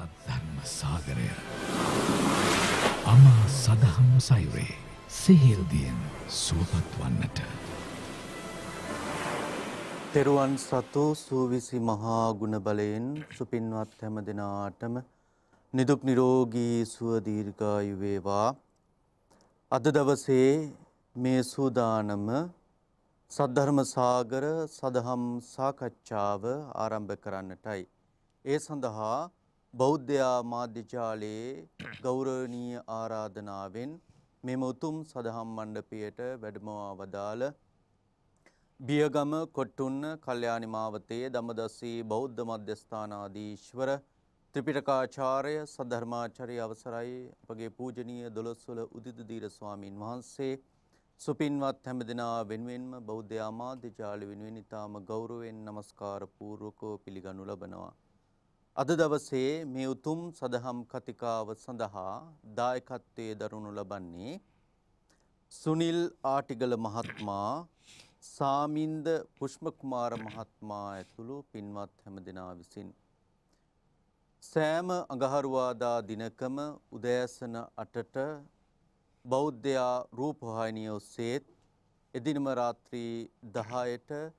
සද්ධර්ම සාගරය අමා සදහම් සයුරේ සෙහිල්දියෙන් සුවපත්වන්නට තෙරුවන් සතු සූවිසි මහා ගුණ බලයෙන් සුපින්වත් හැම දෙනාටම නිදුක් නිරෝගී සුවදීර්ඝායු වේවා අද දවසේ මේ සූදානම සද්ධර්ම සාගර සදහම් සාකච්ඡාව ආරම්භ කරන්නටයි. ඒ සඳහා බෞද්ධයා මාධ්‍යජාලයේ ගෞරවනීය ආරාධනාවෙන් මෙම උතුම් සදහම් මණ්ඩපයට වැඩමවා වදාළ බියගම කොට්ටුන්න කල්යාණි මාවතේ දමදස්සී බෞද්ධ මධ්‍යස්ථානාධීශවර ත්‍රිපිටකාචාර්ය සද්ධර්මාචාර්ය අවසරයි අපගේ පූජනීය දොළොස්වල උදිත දීර ස්වාමින් වහන්සේ සුපින්වත් හැම දෙනා වෙනුවෙන්ම බෞද්ධ ආමාත්‍යජාල වෙනුවෙන් ඊටාම ගෞරවයෙන් নমස්කාර පූර්වකව පිළිගනු ලබනවා අද දවසේ මේ උතුම් සදහම් කතිකාව සඳහා දායකත්වයේ දරුණු ලබන්නේ සුනිල් ආටිගල මහත්මයා සාමින්ද පුෂ්මකුමාර මහත්මයා ඇතුළු පින්වත් හැම දෙනා විසින් සෑම අඟහරුවාදා දිනකම උදෑසන 8ට බෞද්ධයා රූපවාහිනිය ඔස්සේත් එදිනම රාත්‍රී 10ට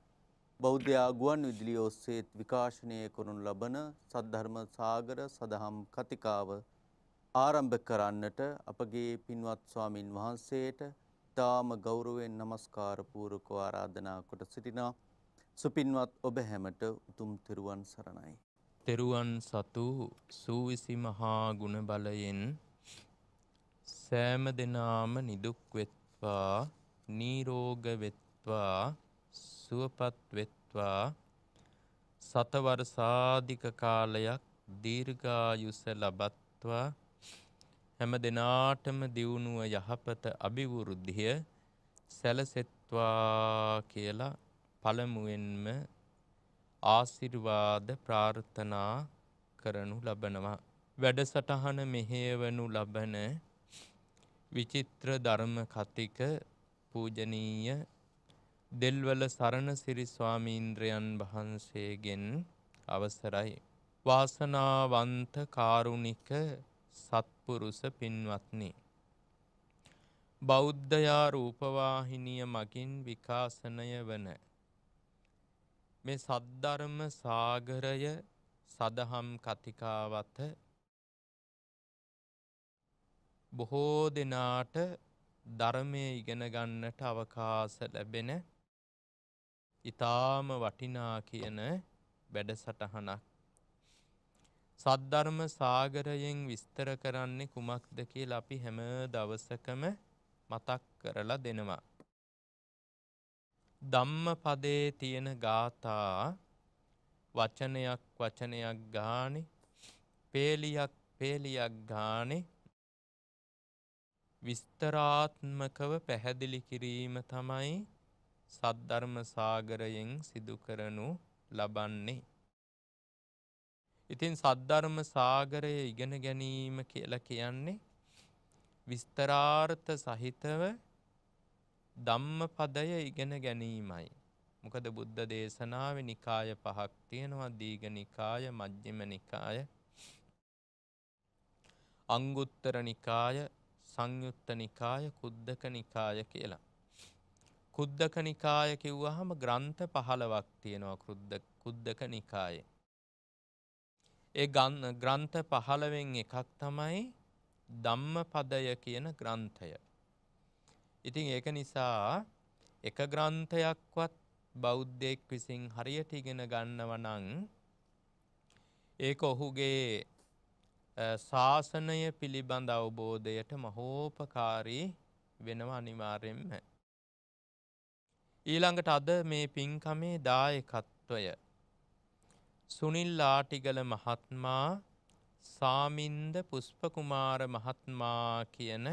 බෞද්ධයා ගුවන් විදුලිය ඔස්සේත් විකාශනය කරනු ලබන සද්ධර්ම සාගර සදහම් කතිකාව ආරම්භ කරන්නට අපගේ පින්වත් ස්වාමින් වහන්සේට තාම ගෞරවයෙන් নমස්කාර පූර්වකව ආරාධනා කොට සිටිනා සුපින්වත් ඔබ හැමට උතුම් තෙරුවන් සරණයි. තෙරුවන් සතු සූවිසි මහා ගුණ බලයෙන් සෑම දෙනාම නිදුක් වෙත්වා නීරෝග වෙත්වා සුවපත් වෙත්වා සතවර සාධික කාලයක් දීර්ඝායුෂ ලබත්වා හැම දිනාටම දියුණුව යහපත අභිවෘද්ධිය සැලසෙත්වා කියලා පළමුවෙන්ම ආශිර්වාද ප්‍රාර්ථනා කරනු ලබනවා වැඩසටහන මෙහෙයවනු ලබන විචිත්‍ර ධර්ම කතික පූජනීය දෙල්වල සරණ සිරි ස්වාමීන්ද්‍රයන් වහන්සේගෙන් අවසරයි. වාසනාවන්ත කාරුණික සත්පුරුෂ පින්වත්නි. බෞද්ධයා රූපවාහිනිය මගින් විකාශනය වන මේ සද්ධර්ම සාගරය සදහම් කතිකාවත බොහෝ දෙනාට ධර්මය ඉගෙන ගන්නට අවකාශ ලැබෙන ඉතාම වටිනා කියන වැඩසටහනක්. සද්ධර්ම සාගරයෙන් විස්තර කරන්නේ කුමක්ද කියලා අපි හැම දවසකම මතක් කරලා දෙනවා. ධම්මපදයේ තියෙන ගාථා වචනයක් වචනයක් ගානේ පේලියක් පේලියක් ගානේ විස්තරාත්මකව පැහැදිලි කිරීම තමයි සද්ධර්ම සාගරයෙන් සිදු කරනු ලබන්නේ. ඉතින් සද්ධර්ම සාගරය ඉගෙන ගැනීම කියලා කියන්නේ විස්තරාර්ථ සහිතව ධම්මපදය ඉගෙන ගැනීමයි. මොකද බුද්ධ දේශනාව නිකාය පහක් තියෙනවා දීඝ නිකාය මජ්ජිම නිකාය අංගුත්තර නිකාය සංයුත්ත නිකාය කුද්දක නිකාය කියලා. කුද්දක නිකාය කිව්වහම ග්‍රන්ථ පහළවක් තියෙනවා කෘද්ද කුද්දක නිකාය. ඒ ග්‍රන්ථ පහළවෙන් එකක් තමයි ධම්ම පදය කියන ග්‍රන්ථය. ඉතින් ඒක නිසා එක ග්‍රන්ථයක්වත් බෞද්ධයෙක් විසින් හරියට ඉගෙන ගන්නවනං ඒක ඔහුගේ ශාසනය පිළිබඳ අවබෝධයට මහෝපකාරී වෙනව අනිවාරයෙන්ම. ඊළඟට අද මේ පින්කමේ දායකත්වය සුනිල් ලාටිගල මහත්මා සාමින්ද පුෂ්පකුමාර මහත්මා කියන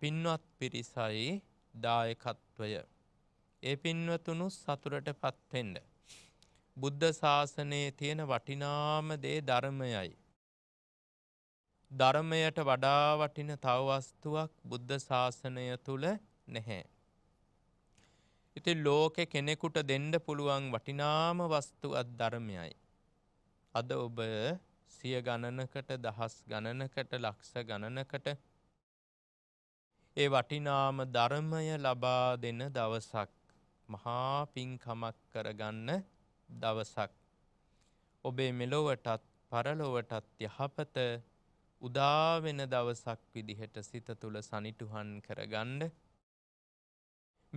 පින්වත් පිරිසයි දායකත්වය ඒ පින්වතුණු සතුරට පත්වෙන්න බුද්ධ ශාසනයේ තියෙන වටිනාම දේ ධර්මයයි ධර්මයට වඩා වටින තව වස්තුවක් බුද්ධ ශාසනය තුල නැහැ ඉතින් ලෝකෙ කෙනෙකුට දෙන්න පුළුවන් වටිනාම වස්තුවත් ධර්මයයි. අද ඔබ සිය ගණනකට දහස් ගණනකට ලක්ෂ ගණනකට ඒ වටිනාම ධර්මය ලබා දෙන දවසක් මහා පින්කමක් කරගන්න දවසක්. ඔබේ මෙලොවටත් පරලොවටත් යහපත උදාවෙන දවසක් විදිහට සිත තුළ සනිටුහන් කරගන්න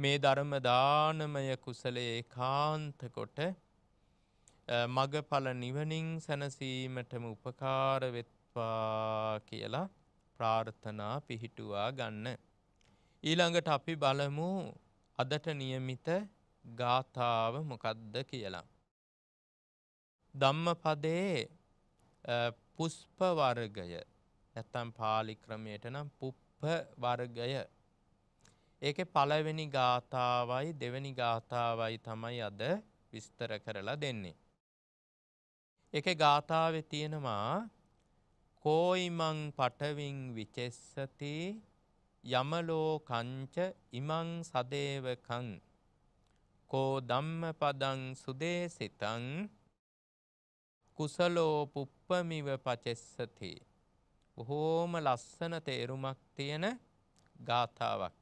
මේ ධර්ම දානමය කුසලයේ කාන්තකොට මගඵල නිවනින් සැනසීමටම උපකාර වෙත්වා කියලා ප්‍රාර්ථනා පිහිටුවා ගන්න. ඊළඟට අපි බලමු අදට නියමිත ගාථාව මොකද්ද කියලා. ධම්මපදයේ පුෂ්ප වර්ගය නැත්තම් පාලි ක්‍රමයට නම් පුප්ප වර්ගය ඒක පළවෙනි ගාථාවයි දෙවැනි ගාථාවයි තමයි අද විස්තර කරලා දෙන්නේ. එක ගාථාව තියෙනවා කෝයිමං පටවින් විචෙස්සති යමලෝ කංච ඉමං සදේවකං කෝ ධම්ම පදං සුදේසිතං කුසලෝ පුප්පමිව පචෙස්සති. බොහෝම ලස්සන තේරුමක් තියෙන ගාථාවක්.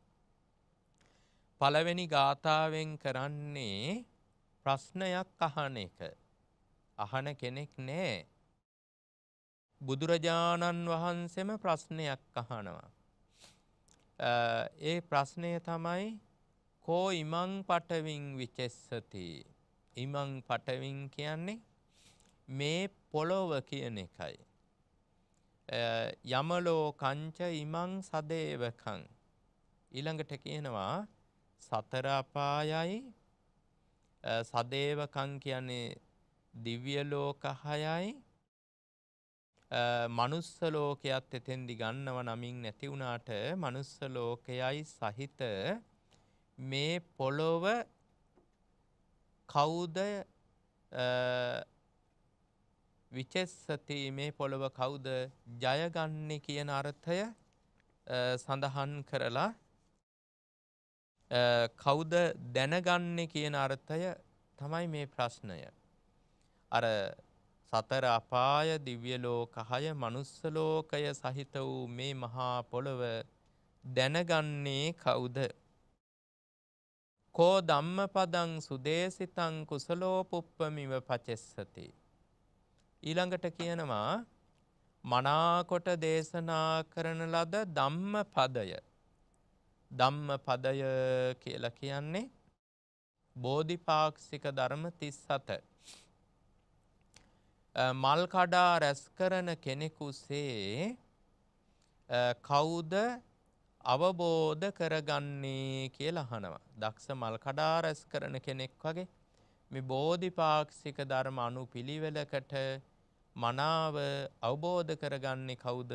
පළවෙනි ගාථාවෙන් කරන්නේ ප්‍රශ්නයක් අහන එක. අහන කෙනෙක් නෑ. බුදුරජාණන් වහන්සේම ප්‍රශ්නයක් අහනවා. ඒ ප්‍රශ්නය තමයි කෝ ඉමං පටවින් විචෙස්සති. ඉමං පටවින් කියන්නේ මේ පොළොව කියන එකයි. යමලෝ කංච ඉමං සදේවකං. ඊළඟට කියනවා සතර අපායයි සදේවකම් කියන්නේ දිව්‍ය ලෝක හයයි මනුස්ස ලෝකයත් එතෙන්දි ගන්නව නමින් නැති වුණාට මනුස්ස ලෝකයයි සහිත මේ පොළොව කවුද විචෙස්සති මේ පොළොව කවුද ජයගන්නේ කියන අර්ථය සඳහන් කරලා කවුද දැනගන්නේ කියන අර්ථය තමයි මේ ප්‍රශ්නය. අර සතර අපාය දිව්‍ය ලෝකහය මනුස්ස ලෝකය සහිත වූ මේ මහා පොළව දැනගන්නේ කවුද? කෝ ධම්මපදං සුදේසිතං කුසලෝපුප්පමිව පචෙස්සති. ඊළඟට කියනවා මනාකොට දේශනා කරන ලද ධම්මපදය ධම්ම පදය කියල කියන්නේ බෝධිපාක්ෂික ධර්ම තිස් සත. මල්කඩා රැස්කරන කෙනෙකුසේ කවුද අවබෝධ කරගන්නේ කියලහනවා. දක්ෂ මල්කඩා රැස් කරන කෙනෙක් වගේ මේ බෝධිපාක්ෂික ධර්ම අනු පිළිවෙලකට මනාව අවබෝධ කරගන්නේ කවුද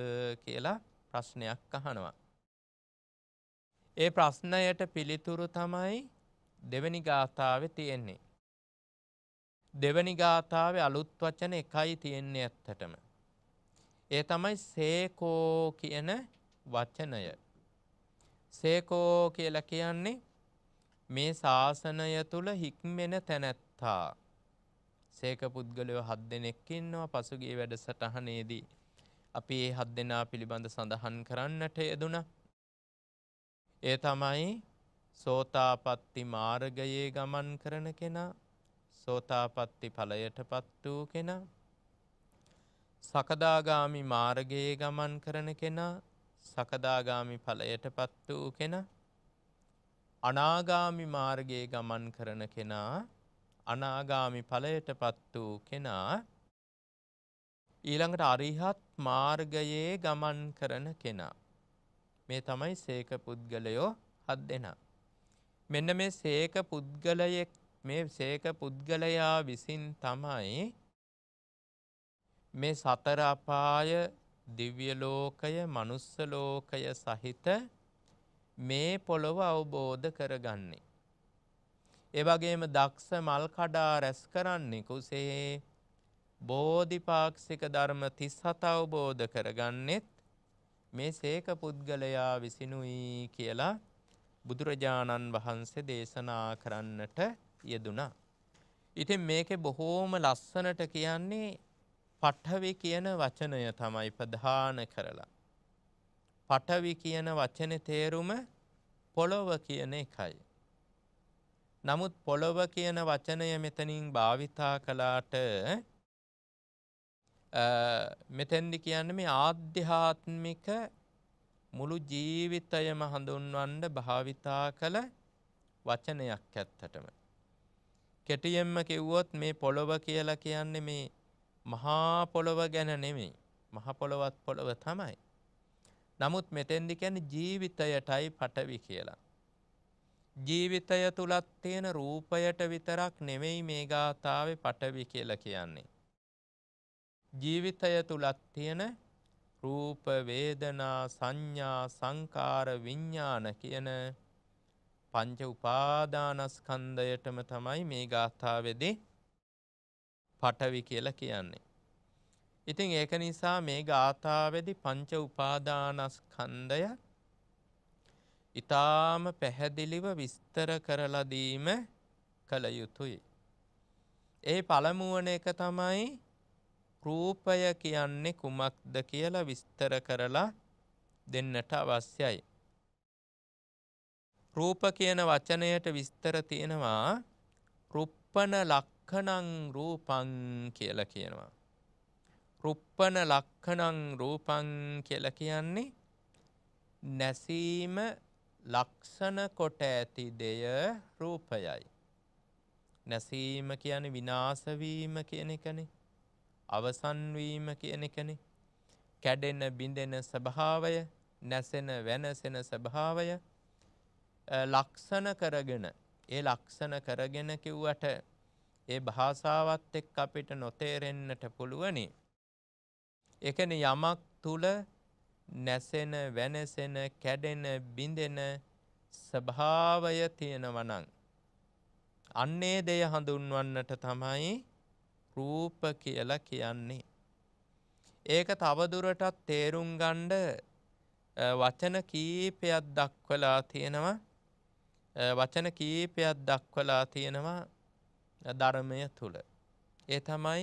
කියලා ප්‍රශ්නයක් අහනවා. ඒ ප්‍රශ්නයට පිළිතුරු තමයි දෙවැනි ගාථාව තියෙන්නේ. දෙවැනි ගාථාව අලුත් වචන එකයි තියෙන්නේ ඇත්තටම. ඒ තමයි සේකෝ කියන වචනය. සේකෝ කියලා කියන්නේ මේ ශාසනය තුළ හික්මෙන තැනැත්තා. සේක පුද්ගලයෝ හත් දෙනෙක් ඉන්නවා පසුගිය වැඩසටහනේදී. අපි ඒ හත් දෙනා පිළිබඳ සඳහන් කරන්නට යෙදුණා. ඒ තමයි සෝතාපත්ති මාර්ගයේ ගමන් කරන කෙනා සෝතාපත්ති ඵලයට පත් වූ කෙනා සකදාගාමි මාර්ගයේ ගමන් කරන කෙනා සකදාගාමි ඵලයට පත් වූ කෙනා අනාගාමි මාර්ගයේ ගමන් කරන කෙනා අනාගාමි ඵලයට පත් වූ කෙනා ඊළඟට අරිහත් මාර්ගයේ ගමන් කරන කෙනා මේ තමයි සේක පුද්ගලයෝ හත් දෙනා. මෙන්න මේ සේක පුද්ගලයෙක් මේ සේක පුද්ගලයා විසින් තමයි මේ සතර අපාය දිව්‍ය ලෝකය මනුස්ස ලෝකය සහිත මේ පොළොව අවබෝධ කරගන්නේ. ඒ වගේම දක්ෂ මල් කඩා රැස් කරන්නේ කුසේ බෝධිපාක්ෂික ධර්ම 37 අවබෝධ කරගන්නෙත් මේ සේක පුද්ගලයා විසිනුයි කියලා බුදුරජාණන් වහන්සේ දේශනා කරන්නට යෙදුනා. ඉතින් මේකේ බොහෝම ලස්සනට කියන්නේ පඨවි කියන වචනය තමයි ප්‍රධාන කරලා. පඨවි කියන වචනේ තේරුම පොළොව කියන එකයි. නමුත් පොළොව කියන වචනය මෙතනින් භාවිතා කළාට මෙතැන්දි කියන්න මේ ආධ්‍යාත්මික මුළු ජීවිතයම හඳුන්වන්ඩ භාවිතා කළ වචනයක් ඇත්තටම. කෙටියෙන්ම කිව්වොත් මේ පොළොව කියලා කියන්නේ මේ මහා පොළොව ගැන නෙමෙයි මහපොළොවත් පොළොව තමයි. නමුත් මෙතෙන්දි කැන ජීවිතයටයි පටවි කියලා. ජීවිතය තුළත් තියෙන රූපයට විතරක් නෙමෙයි මේ ගාථාව පටවි කියල කියන්නේ. ජීවිතය තුලත් තියෙන රූප වේදනා සංඥා සංකාර විඥාන කියන පංච උපාදානස්කන්ධයටම තමයි මේ ගාථාවේදී පඨවි කියලා කියන්නේ. ඉතින් ඒක නිසා මේ ගාථාවේදී පංච උපාදානස්කන්ධය ඊටාම පැහැදිලිව විස්තර කරලා දීම කල යුතුය. ඒ පළමුවන එක තමයි රූපය කියන්නේ කුමක්ද කියලා විස්තර කරලා දෙන්නට අවශ්‍යයි. රූප කියන වචනයට විස්තර තියෙනවා රුප්පන ලක්කනං රූපං කියලා කියනවා. රුප්පන ලක්කනං රූපං කියලා කියන්නේ නැසීම ලක්ෂණ කොට ඇති දෙය රූපයයි. නැසීම කියන්නේ විනාශ වීම කියන එකනේ. අවසන්වීම කියන එකන කැඩෙන බිඳෙන ස්වභාවය නැසෙන වෙනසෙන ස්වභාවය ලක්ෂණ කරගෙන ඒ ලක්ෂණ කරගෙන කිව්වට ඒ භාෂාවත් එක් අපිට නොතේරෙන්නට පුළුවනි. එකන යමක් තුළ නැසෙන වෙනසෙන කැඩෙන බිඳෙන ස්වභාවය තියෙනවනං. අන්නේ දෙය හඳුන්වන්නට තමයි රූප කියල කියන්නේ. ඒක තවදුරටත් තේරුම් ගණ්ඩ වචන කීපයක් දක්වලා තියෙනවා වචන කීපයක් දක්වලා තියෙනවා ධර්මය තුළ. ඒ තමයි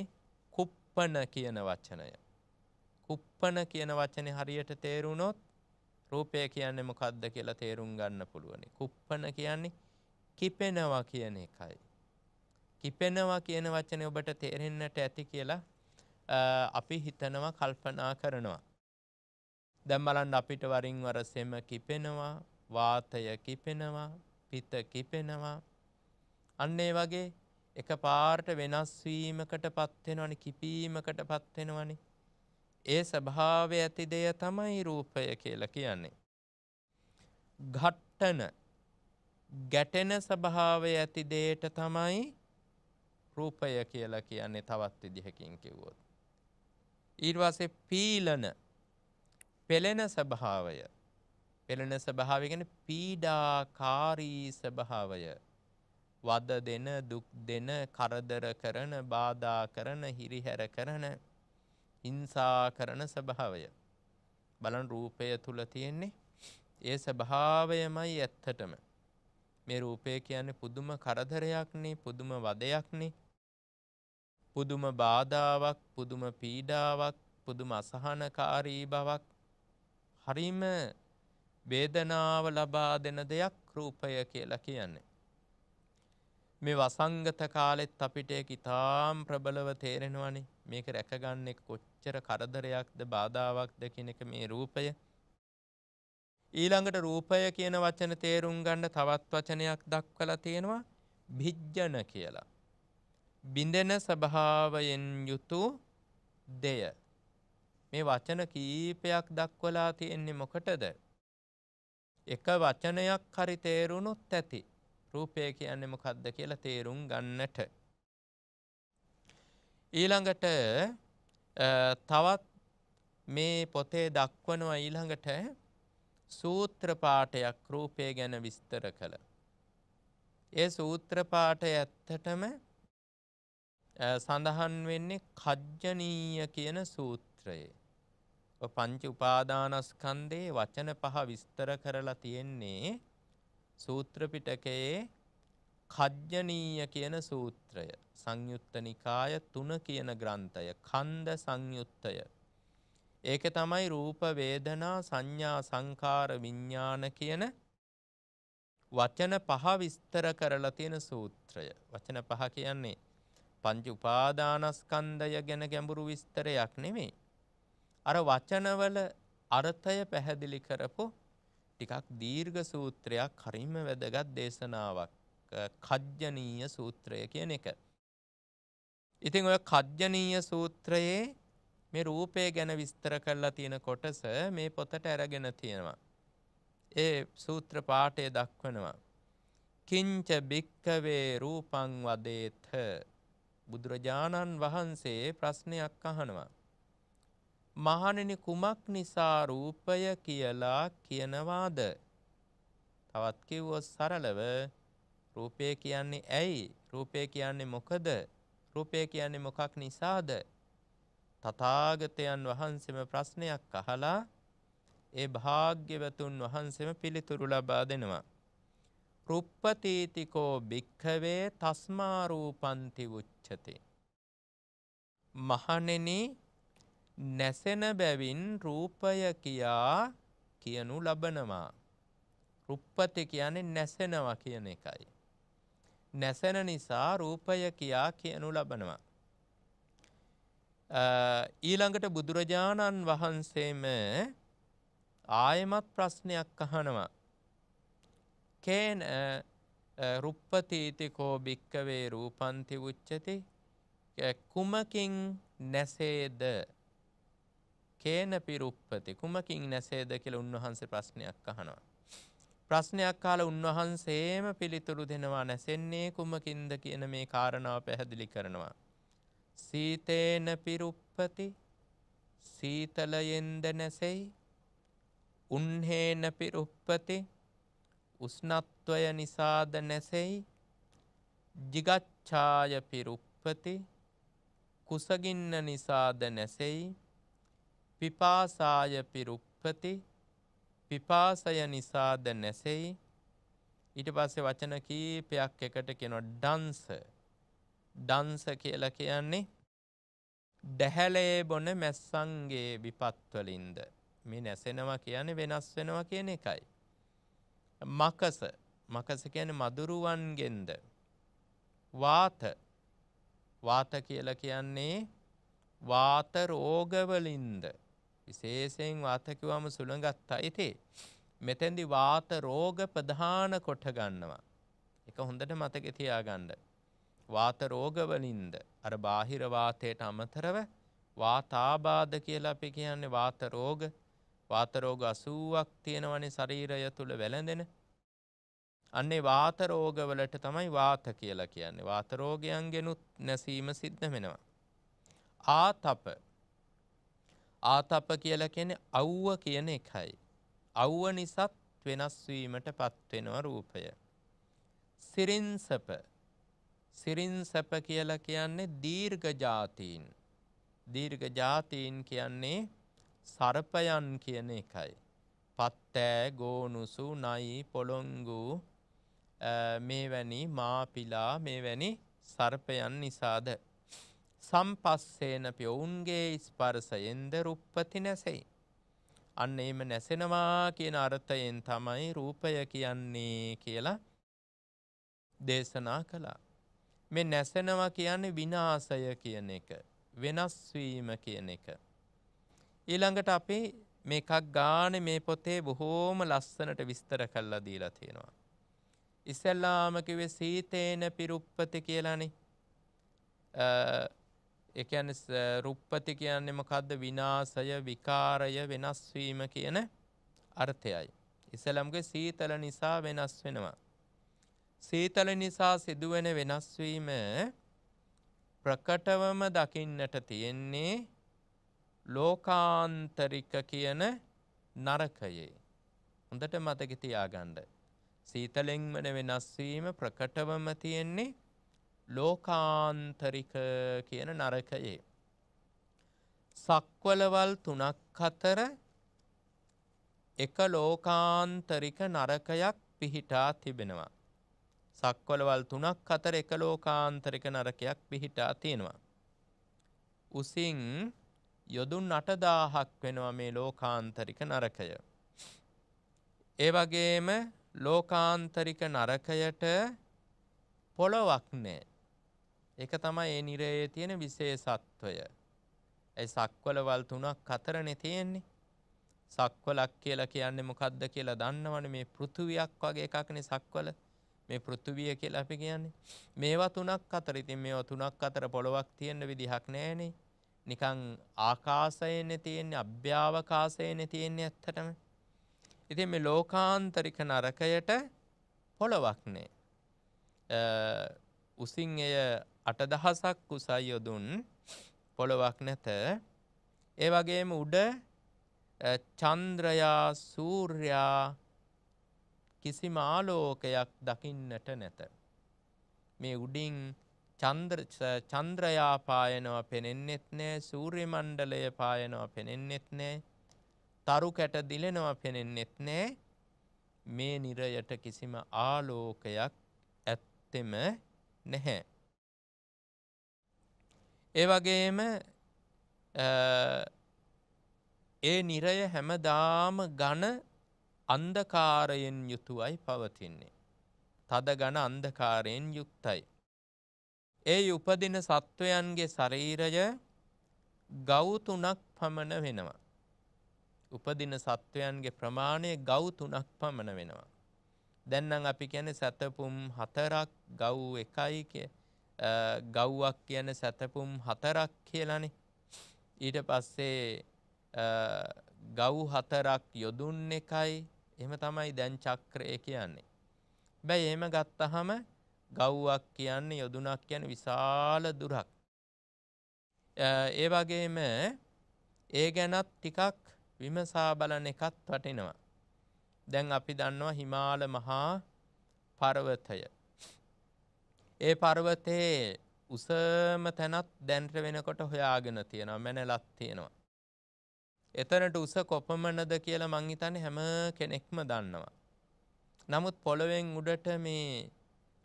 කුප්පන කියන වචනය. කුප්පන කියන වචනය හරියට තේරුණොත් රූපය කියන්නේ මොකද්ද කියලා තේරුම් ගන්න පුළුවනි. කුප්පන කියන්නේ කිපෙනවා කියන එකයි. කිපෙනවා කියන වචනේ ඔබට තේරෙන්නට ඇති කියලා අපි හිතනවා කල්පනා කරනවා. දැන් බලන්න අපිට වරින් වර සෙම කිපෙනවා, වාතය කිපෙනවා, පිත කිපෙනවා. අන්න ඒ වගේ එක පාර්ට වෙනස් වීමකටපත් වෙනවනේ, කිපීමකටපත් වෙනවනේ. ඒ ස්වභාවය ඇති දෙය තමයි රූපය කියලා කියන්නේ. ඝට්ටන ගැටෙන ස්වභාවය ඇති දෙයට තමයි රූපය කියලා කියන්නේ තවත් විදිහකින් කිව්වොත්. ඊර්වාසේ පීලන පෙළෙන ස්වභාවය පෙළෙන ස්වභාවයගෙන පීඩාකාරී ස්වභාවය වද දෙන දුක් දෙන කරදර කරන බාධා කරන හිරිහැර කරන හිංසා කරන ස්වභාවය බලන් රූපය තුල තියෙන්නේ ඒ ස්වභාවයමයි ඇත්තටම මේ රූපය කියන්නේ පුදුම කරදරයක්නේ පුදුම වදයක්නේ පුදුම බාධාවක් පුදුම පීඩාවක් පුදුම අසහනකාරී බවක් හරිම වේදනාව ලබා දෙන දෙයක් රූපය කියලා කියන්නේ. මේ වසංගත කාලෙත් අපිට ඒක ඉතාම ප්‍රබලව තේරෙනවනේ. මේක රැකගන්නේ කොච්චර කරදරයක්ද බාධාවක්ද කියන එක මේ රූපය. ඊළඟට රූපය කියන වචන තේරුම් ගන්න තවත් වචනයක් දක්වලා තියෙනවා භිජ්ජන කියලා. බිඳෙන ස්වභාවයෙන් යුතු දෙය. මේ වචන කීපයක් දක්වලා තියෙන්නේ මොකටද. එක වචනයක් හරි තේරුණුත් ඇති රූපය කියන්නේ මොකක්ද කියලා තේරුම් ගන්නට. ඊළඟට තවත් මේ පොතේ දක්වනවා ඊළඟට සූත්‍රපාටයක් රූපය ගැන විස්තර කළ. ඒ සූත්‍රපාටය ඇත්තටම සඳහන් වෙන්නේ කජ්ජනීය කියන සූත්‍රයේ. පංච උපාදානස්කන්දේ වචන පහ විස්තර කරලා තියෙන්නේ සූත්‍රපිටකයේ කජ්ජනීය කියන සූත්‍රය සංයුත්ත නිකාය තුන කියන ග්‍රන්ථය කන්ද සංයුත්තය. ඒක තමයි රූප වේදනා සංඥා සංකාර විඤ්ඥාන කියන වචන පහ විස්තර කරලා තියෙන සූත්‍රය වචන පහ කියන්නේ පංච උපාදානස්කන්ධය ගැන ගැඹුරු විස්තරයක් නෙමේ. අර වචනවල අර්ථය පැහැදිලි කරපු ටිකක් දීර්ඝ සූත්‍රයක් හරිම වැදගත් දේශනාවක් කජ්ජනීය සූත්‍රය කියන එක. ඉතින් ඔය කජ්ජනීය සූත්‍රයේ මේ රූපය ගැන විස්තර කරලා තියෙන කොටස මේ පොතට අරගෙන තියෙනවා. ඒ සූත්‍ර පාඨය දක්වනවා. කිංච භික්කවේ රූපං වදේත බුදුරජාණන් වහන්සේ ප්‍රශ්නයක් අහනවා. මහණෙනි කුමක් නිසා රූපය කියලා කියනවාද? තවත් කිව්වොත් සරලව රූපය කියන්නේ ඇයි? රූපය කියන්නේ මොකද? රූපය කියන්නේ මොකක් නිසාද? තථාගතයන් වහන්සේම ප්‍රශ්නයක් අහලා ඒ භාග්‍යවතුන් වහන්සේම පිළිතුරු ලබා දෙනවා. රුප්පතීතිකෝ භික්ඛවේ තස්මා රූපන්ති උච්චති. මහණෙනි නැසෙන බැවින් රූපය කියා කියනු ලබනවා. රුප්පති කියන්නේ නැසෙනවා කියන එකයි. නැසෙන නිසා රූපය කියා කියනු ලබනවා. ඊළඟට බුදුරජාණන් වහන්සේම ආයමත් ප්‍රශ්නයක් අහනවා. කේන රුප්පතීතිකෝ භික්කවේ රූපන්ති උච්චති කුමකින් නැසේද කේනපි රුප්පති කුමකින් නැසේද කියලා උන්වහන්සේ ප්‍රශ්නයක් අහනවා. ප්‍රශ්නයක් කාල උන්වහන්සේම පිළිතුරු දෙනවා නැසෙන්නේ කුමකින්ද කියන මේ කාරණාව පැහැදිලි කරනවා. සීතේන පිරුප්පති සීතලයෙන්ද නැසෙයි උන්හේන පිරුප්පති උස්නත්වය නිසාද නැසෙයි ජිගච්ඡාය පිරුප්පති කුසගින්න නිසාද නැසෙයි පිපාසාය පිරුප්පති පිපාසය නිසාද නැසෙයි ඊට පස්සේ වචන කීපයක් එකට කියනවා ඩන්ස ඩන්ස කියලා කියන්නේ දැහැලේ බොන මැස්සන්ගේ විපත් වලින්ද මේ නැසෙනවා කියන්නේ වෙනස් වෙනවා කියන එකයි මකස මකස කියන්නේ මදුරුවන්ගෙන්ද වාත වාත කියලා කියන්නේ වාත රෝගවලින්ද විශේෂයෙන් වාත කිව්වම සුළඟත් අයිතේ මෙතෙන්දි වාත රෝග ප්‍රධාන කොට ගන්නවා ඒක හොඳට මතකේ තියාගන්න වාත රෝගවලින්ද අර බාහිර වාතයට අමතරව වාතාබාධ කියලා අපි කියන්නේ වාත රෝග වාතරෝග අසූුවක් තියෙනවනි ශරීරය තුළ වැළඳෙන. අන්නේ වාතරෝගවලට තමයි වාත කියලා කියන්නේ වාතරෝගයන්ගෙනුත් නැසීම සිද්ධ වෙනවා. ආතප ආතප කියලා කියන්නේ අව්ව කියන එකයි. අව්ව නිසාත් වෙනස්වීමට පත්වෙනවා රූපය. සිරින්සප සිරින්සප කියලා කියන්නේ දීර්ඝ ජාතීන්. දීර්ඝ ජාතීන් කියන්නේ සර්පයන් කියන එකයි. පත්තෑ ගෝනුසු නයි පොළොංගු මේවැනි මාපිලා මේවැනි සර්පයන් නිසාද. සම්පස්සේන පයොවුන්ගේ ස්පර්සයෙන්ද රුප්පති නැසෙයි. අන්න එම නැසෙනවා කියන අර්ථයෙන් තමයි රූපය කියන්නේ කියලා දේශනා කළා. මේ නැසෙනවා කියන්නේ විනාශය කියන එක. වෙනස්වීම කියන එක. ඊළඟට අපි මේකක් ගාන මේ පොතේ බොහෝම ලස්සනට විස්තර කල්ලා දීලා තියෙනවා. ඉස්සල්ලාමකිවේ සීතේන පිරුප්පති කියලනි එකන රුප්පති කියන්නෙම කද්ද විනාසය විකාරය වෙනස්වීම කියන අර්ථයයි. ඉසලම්ගේ සීතල නිසා වෙනස් වෙනවා. සීතල නිසා සිදුවෙන වෙනස්වීම ප්‍රකටවම දකින්නට තියෙන්නේ ලෝකාන්තරික කියන නරකයේ. හොඳට මතක තියාගන්න. සීතලෙන්ම වෙනස්වීම ප්‍රකටවම තියෙන්නේ ලෝකාන්තරික කියන නරකයේ. සක්වලවල් තුනක් අතර එක ලෝකාන්තරික නරකයක් පිහිටා තිබෙනවා. සක්වලවල් තුනක් අතර එක ලෝකාන්තරික නරකයක් පිහිටා තියෙනවා. උසින් යොදුන් 8000ක් වෙනවා මේ ලෝකාන්තරික නරකය. ඒ වගේම ලෝකාන්තරික නරකයට පොළොවක් නැහැ. ඒක තමයි ඒ නිරයේ තියෙන විශේෂත්වය. ඒ සක්වලවල් තුනක් හතරනේ තියෙන්නේ. සක්වලක් කියලා කියන්නේ මොකද්ද කියලා දන්නවනේ මේ පෘථුවියක් වගේ එකක්නේ සක්වල. මේ පෘථුවිය කියලා අපි කියන්නේ. මේවා තුනක් හතර. ඉතින් මේවා තුනක් හතර පොළොවක් තියෙන විදිහක් නැහැනේ. නිකන් ආකාසයනේ තියෙන්නේ අභ්‍යවකාශයනේ තියෙන්නේ ඇත්තටම. ඉතින් මේ ලෝකාන්තරික නරකයට පොළවක් නෑ. උසින් එය 8000ක් කුසයි යොදුන් පොළවක් නැත. ඒ වගේම උඩ චන්ද්‍රයා සූර්යා කිසිම ආලෝකයක් දකින්නට නැත. මේ උඩින් චන්ද්‍රයා පායනවා පෙනෙන්නෙත් නෑ සූර්ය මණ්ඩලය පායනවා පෙනෙන්නෙත් නෑ තරු කැට දිලෙනවා පෙනෙන්නෙත් නෑ මේ නිරයට කිසිම ආලෝකයක් ඇත්තෙම නැහැ. ඒවගේම ඒ නිරය හැමදාම ගණ අන්දකාරයෙන් යුතුවයි පවතින්නේ. තද ගණ අන්දකාරයෙන් යුක්තයි. ඒ උපදින සත්වයන්ගේ ශරීරය ගෞතුනක් පමණ වෙනවා. උපදින සත්වයන්ගේ ප්‍රමාණය ගෞතුනක් පමණ වෙනවා. දැන්නම් අපි කියන සැතපුම් හතරක් ගව් එකයි කිය ගව්වක් කියන සැතපුම් හතරක් කියලනේ. ඊට පස්සේ ගව් හතරක් යොදුන් එකයි එම තමයි දැන් චක්‍රය කියන්නේ. බැයි එහෙම ගත්තහම ගව්වක් කියන්නේ යොදුනක් කියන විශාල දුරක්. ඒ වගේම ඒ ගැනත් ටිකක් විමසා බලන එකත් වටිනවා. දැන් අපි දන්නවා හිමාල මහා පර්වතය. ඒ පර්වතයේ උසම තැනත් දැන්ට වෙනකොට හොයාගෙන තියෙනවා මැනලත් තියෙනවා. එතනට උස කොපමණද කියලා මං හිතන්නේ හැම කෙනෙක්ම දන්නවා. නමුත් පොළවෙන් උඩට මේ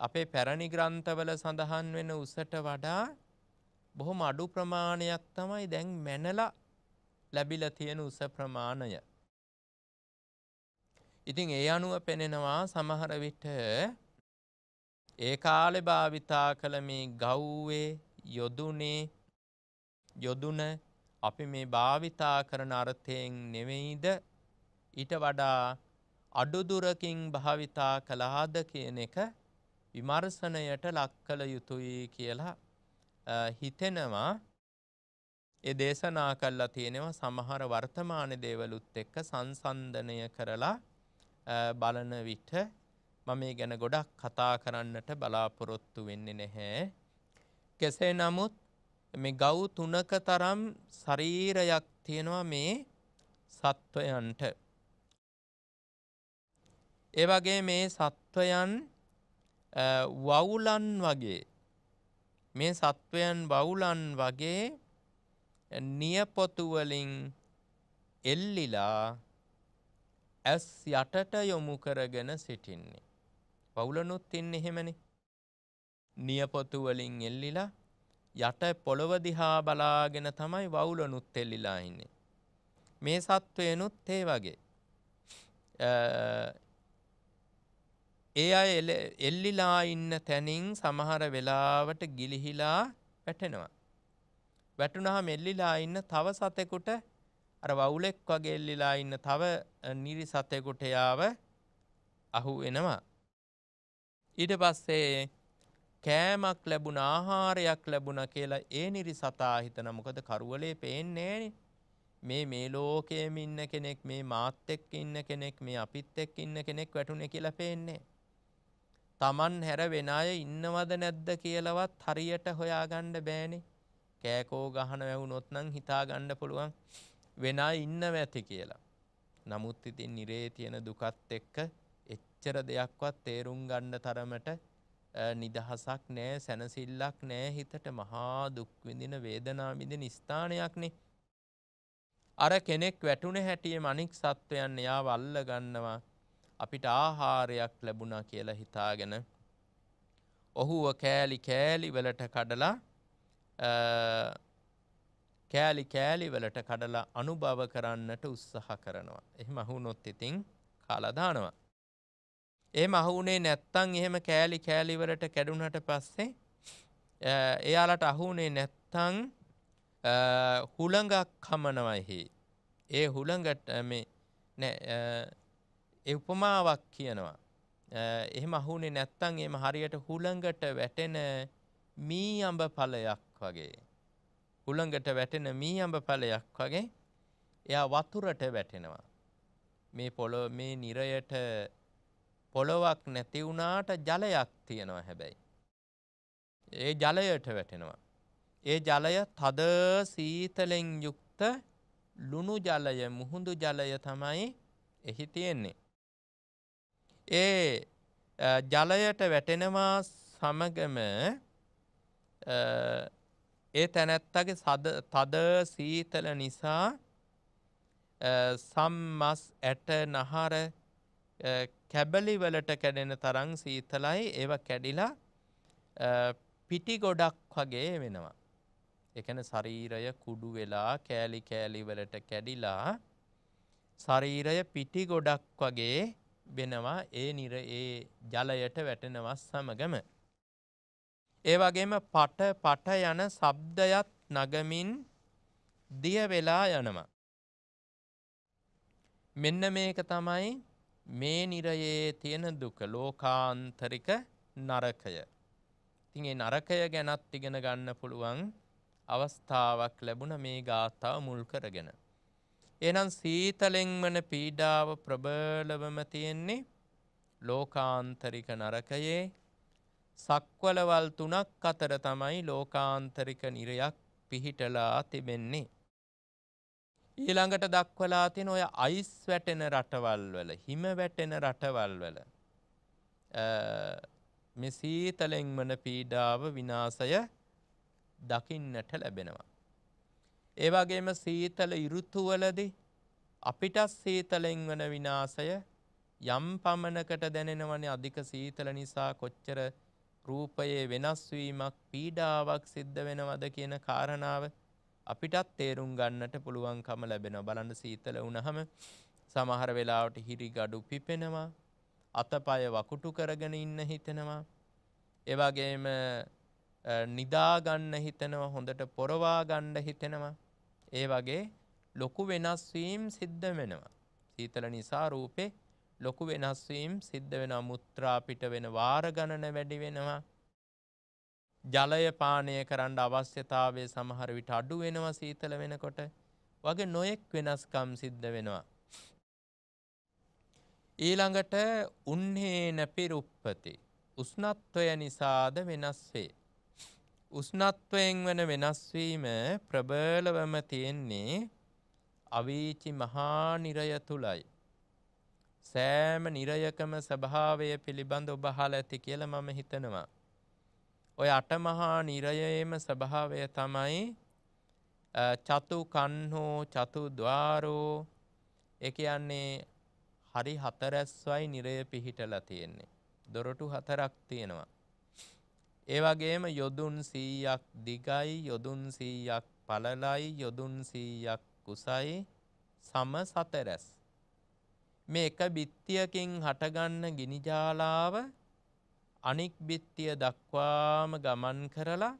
අපේ පැරණි ග්‍රන්ථවල සඳහන් වෙන උසට වඩා බොහොම අඩු ප්‍රමාණයක් තමයි දැන් මැනලා ලැබිලා තියෙන උස ප්‍රමාණය. ඉතින් ඒ අනුව පෙනෙනවා සමහර විට ඒ කාලේ භාවිතා කළ මේ ගව්වේ යොදුනේ යොදුන අපි මේ භාවිතා කරන අර්ථයෙන් නෙවෙයිද ඊට වඩා අඩුදුරකින් භාවිතා කළාද කියන එක විමර්සනයට ලක් කළ යුතුයි කියලා හිතෙනවා එ දේශනා කල්ලා තියෙනවා සමහර වර්තමාන දේවලුත් එක්ක සංසන්ධනය කරලා බලන විට මම මේ ගැන ගොඩක් කතා කරන්නට බලාපොරොත්තු වෙන්නේ නැහැ. කෙසේ නමුත් මේ ගව් තුනක තරම් ශරීරයක් තියෙනවා මේ සත්වයන්ට. ඒ වගේ මේ සත්වයන් වවුලන් වගේ මේ සත්වයන් වවුලන් වගේ නියපොතු වලින් එල්ලිලා ඇස් යටට යොමු කරගෙන සිටින්නේ. වවුලනුත් ඉන්නේ එහෙමනේ. නියපොතු වලින් එල්ලිලා යට පොළව දිහා බලාගෙන තමයි වවුලනුත් එල්ලිලා ඉන්නේ. මේ සත්වයනුත් ඒ වගේ. ඒ අය එල්ලිලා ඉන්න තැනින් සමහර වෙලාවට ගිලිහිලා වැටෙනවා. වැටුනහම එල්ලිලා ඉන්න තව සතෙකුට අර වවුලෙක් වගේ එල්ලිලා ඉන්න තව නිරි සතෙකුට යාව අහු වෙනවා. ඊට පස්සේ කෑමක් ලැබුණ ආහාරයක් ලැබුණ කියලා ඒ නිරි සතා හිතන මොකද කරවලේ පේන්නේ නෑනේ. මේ මේ ලෝකයේම ඉන්න කෙනෙක් මේ මාත් එක්ක ඉන්න කෙනෙක් මේ අපිත් එක්ක ඉන්න කෙනෙක් වැටුනේ කියලා පේන්නේ. තමන් හැර වෙන අය ඉන්නවද නැද්ද කියලවත් හරියට හොයාගන්න බෑනේ. කෑකෝ ගහන වැවුනොත් නම් හිතාගන්න පුළුවන් වෙන අය ඉන්නව ඇති කියලා. නමුත් ඉතින් නිරේ තියෙන දුකත් එක්ක එච්චර දෙයක්වත් තේරුම් ගන්න තරමට නිදහසක් නෑ සැනසිල්ලක් නෑ හිතට මහා දුක් විඳින වේදනා විඳින ස්ථානයක්නේ. අර කෙනෙක් වැටුණ හැටියේ මණික් සත්වයන් එයාව අල්ල ගන්නවා අපිට ආහාරයක් ලැබුණා කියලා හිතාගෙන ඔහුව කෑලි කෑලි වලට කඩලා කෑලි කෑලි වලට කඩලා අනුභව කරන්නට උත්සාහ කරනවා. එහෙම අහුනොත් ඉතින් කාලා දානවා. එහෙම අහුනේ නැත්තම් එහෙම කෑලි කෑලි වලට කැඩුනට පස්සේ එයාලට අහුනේ නැත්තම් හුළඟක් කමනවයි. ඒ හුළඟට මේ නෑ උපමාවක් කියනවා. එහෙම අහුනේ නැත්තං එම හරියට හුළඟට වැටෙන මී අඹ පලයක් වගේ. හුළඟට වැටෙන මී අඹ පලයක් වගේ එයා වතුරට වැටෙනවා. මේ පොළො මේ නිරයට පොළොවක් නැති වුණාට ජලයක් තියෙනවා හැබැයි. ඒ ජලයට වැටෙනවා. ඒ ජලය තද සීතලෙන් යුක්ත ලුණු ජලය මුහුදු ජලය තමයි එහි තියෙන්නේ. ඒ ජලයට වැටෙනවා සමගම ඒ තැනැත්තගේ සද තද සීතල නිසා සම්මස් ඇට නහර කැබලි වලට කැඩෙන තරම් සීතලයි ඒව කැඩිලා පිටි ගොඩක් වගේ වෙනවා. එකන ශරීරය කුඩු වෙලා කෑලි කෑලි වලට කැඩිලා ශරීරය පිටි ගොඩක් වගේ වෙනවා ඒ නිර ඒ ජලයට වැටෙනවා සමගම. ඒ වගේම පට පට යන සබ්දයත් නගමින් දිය වෙලා යනවා. මෙන්න මේක තමයි මේ නිරයේ තියෙන දුක ලෝකාන්තරික නරකය. ඉතින් ඒ නරකය ගැනත් ඉගෙන ගන්න පුළුවන් අවස්ථාවක් ලැබුණ මේ ගාථාව මුල් කරගෙන. එහෙනම් සීතලෙන්මන පීඩාව ප්‍රබලවම තියෙන්නේ ලෝකාන්තරික නරකයේ සක්වලවල් තුනක් අතර තමයි ලෝකාන්තරික නිරයක් පිහිටලා තිබෙන්නේ. ඊළඟට දක්වලා තියෙන ඔය අයිස් වැටෙන රටවල් වල හිම වැටෙන රටවල් වල මේ සීතලෙන්මන පීඩාව විනාශය දකින්නට ලැබෙනවා. ඒවගේම සීතල ඉරුත්තුවලදී අපිටත් සීතලෙන් වන විනාසය යම් පමණකට දැනෙනවන අධික සීතල නිසා කොච්චර රූපයේ වෙනස්වීමක් පීඩාවක් සිද්ධ වෙනවද කියන කාරණාව අපිටත් තේරුම් ගන්නට පුළුවන්කම ලැබෙන බලන්න සීතල වුණහම සමහර වෙලාවට හිරි ගඩු පිපෙනවා අතපය වකුටු කරගෙන ඉන්න හිතෙනවා එවාගේම නිදාගන්න හිතෙනවා හොඳට පොරවා ගණ්ඩ හිතෙනවා ඒ වගේ ලොකු වෙනස්වීම් සිද්ධ වෙනවා. සීතල නිසා රූපේ ලොකු වෙනස්වීම් සිද්ධ වෙනවා මුත්‍රා පිට වෙන වාර ගණන වැඩි වෙනවා. ජලය පානය කරන්න අවශ්‍යතාවය සමහර විට අඩු වෙනවා සීතල වෙනකොට. වගේ නොයෙක් වෙනස්කම් සිද්ධ වෙනවා. ඊළඟට උන්හේන පිරුප්පති උස්නත්වය නිසාද වෙනස් වේ. උෂ්ණත්වයෙන් වන වෙනස් වීම ප්‍රබලවම තියෙන්නේ අවීචි මහා නිරය තුලයි. සෑම නිරයකම ස්වභාවය පිළිබඳ ඔබ අහලා ඇති කියලා මම හිතනවා. ඔය අටමහා නිරයේම ස්වභාවය තමයි චතු කන්හෝ චතු ద్వාරෝ ඒ කියන්නේ හරි හතරස්වයි නිරය පිහිටලා තියෙන්නේ. දොරටු හතරක් තියෙනවා. ඒවගේම යොදුන් සීයක් දිගයි යොදුන් සීයක් පලලයි යොදුන් සීයක් කුසයි සම සතරැස්. මේ එක බිත්තියකින් හටගන්න ගිනිජාලාව අනික් බිත්තිය දක්වාම ගමන් කරලා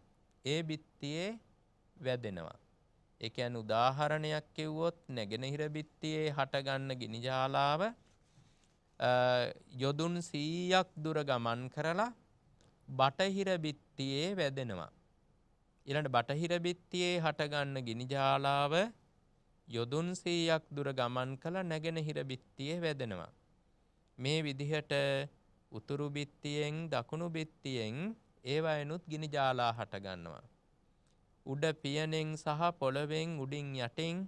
ඒ බිත්තියේ වැදෙනවා. එක ඇන් උදාහරණයක් කිව්වොත් නැගෙනහිර බිත්තියේ හටගන්න ගිනිජාලාව යොදුන් සීයක් දුර ගමන් කරලා බටහිර බිත්තියේ වැදෙනවා. ඊළඟ බටහිර බිත්තියේ හටගන්න ගිනි ජාලාව යොදුන් 100ක් දුර ගමන් කළ නැගෙනහිර බිත්තියේ වැදෙනවා. මේ විදිහට උතුරු බිත්තියෙන් දකුණු බිත්තියෙන් ඒවයනුත් ගිනි ජාලා හට ගන්නවා. උඩ පියනෙන් සහ පොළවෙන් උඩින් යටින්